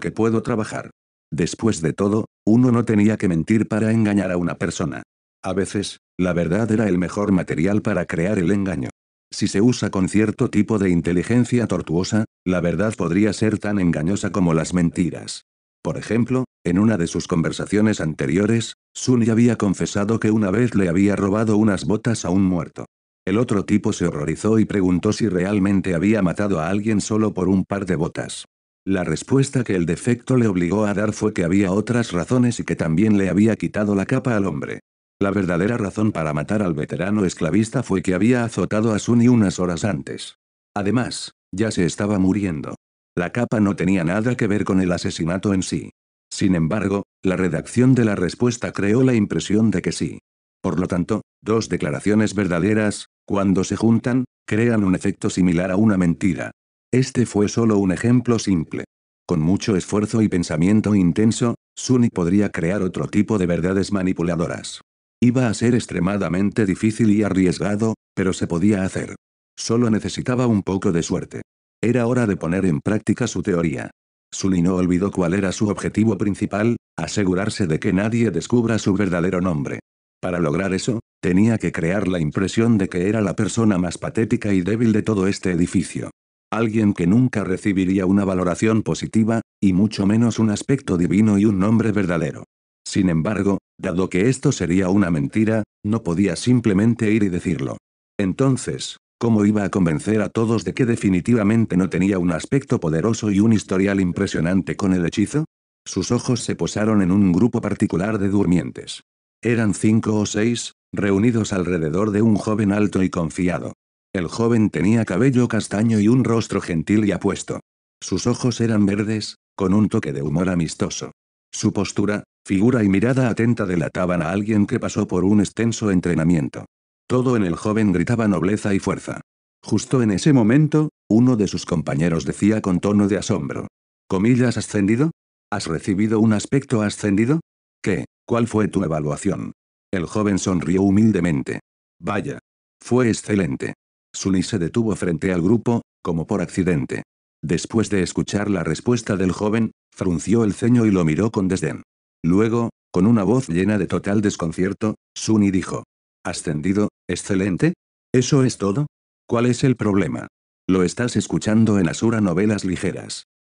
que puedo trabajar. Después de todo, uno no tenía que mentir para engañar a una persona. A veces, la verdad era el mejor material para crear el engaño. Si se usa con cierto tipo de inteligencia tortuosa, la verdad podría ser tan engañosa como las mentiras. Por ejemplo, en una de sus conversaciones anteriores, Sunny había confesado que una vez le había robado unas botas a un muerto. El otro tipo se horrorizó y preguntó si realmente había matado a alguien solo por un par de botas. La respuesta que el defecto le obligó a dar fue que había otras razones y que también le había quitado la capa al hombre. La verdadera razón para matar al veterano esclavista fue que había azotado a Sunny unas horas antes. Además, ya se estaba muriendo. La capa no tenía nada que ver con el asesinato en sí. Sin embargo, la redacción de la respuesta creó la impresión de que sí. Por lo tanto, dos declaraciones verdaderas, cuando se juntan, crean un efecto similar a una mentira. Este fue solo un ejemplo simple. Con mucho esfuerzo y pensamiento intenso, Sunny podría crear otro tipo de verdades manipuladoras. Iba a ser extremadamente difícil y arriesgado, pero se podía hacer. Solo necesitaba un poco de suerte. Era hora de poner en práctica su teoría. Sunny no olvidó cuál era su objetivo principal, asegurarse de que nadie descubra su verdadero nombre. Para lograr eso, tenía que crear la impresión de que era la persona más patética y débil de todo este edificio. Alguien que nunca recibiría una valoración positiva, y mucho menos un aspecto divino y un nombre verdadero. Sin embargo, dado que esto sería una mentira, no podía simplemente ir y decirlo. Entonces, ¿cómo iba a convencer a todos de que definitivamente no tenía un aspecto poderoso y un historial impresionante con el hechizo? Sus ojos se posaron en un grupo particular de durmientes. Eran cinco o seis, reunidos alrededor de un joven alto y confiado. El joven tenía cabello castaño y un rostro gentil y apuesto. Sus ojos eran verdes, con un toque de humor amistoso. Su postura, figura y mirada atenta delataban a alguien que pasó por un extenso entrenamiento. Todo en el joven gritaba nobleza y fuerza. Justo en ese momento, uno de sus compañeros decía con tono de asombro. ¿Comillas ascendido? ¿Has recibido un aspecto ascendido? ¿Qué? ¿Cuál fue tu evaluación? El joven sonrió humildemente. Vaya. Fue excelente. Sunny se detuvo frente al grupo, como por accidente. Después de escuchar la respuesta del joven, frunció el ceño y lo miró con desdén. Luego, con una voz llena de total desconcierto, Sunny dijo. Ascendido, excelente. ¿Eso es todo? ¿Cuál es el problema? Lo estás escuchando en Asura Novelas Ligeras.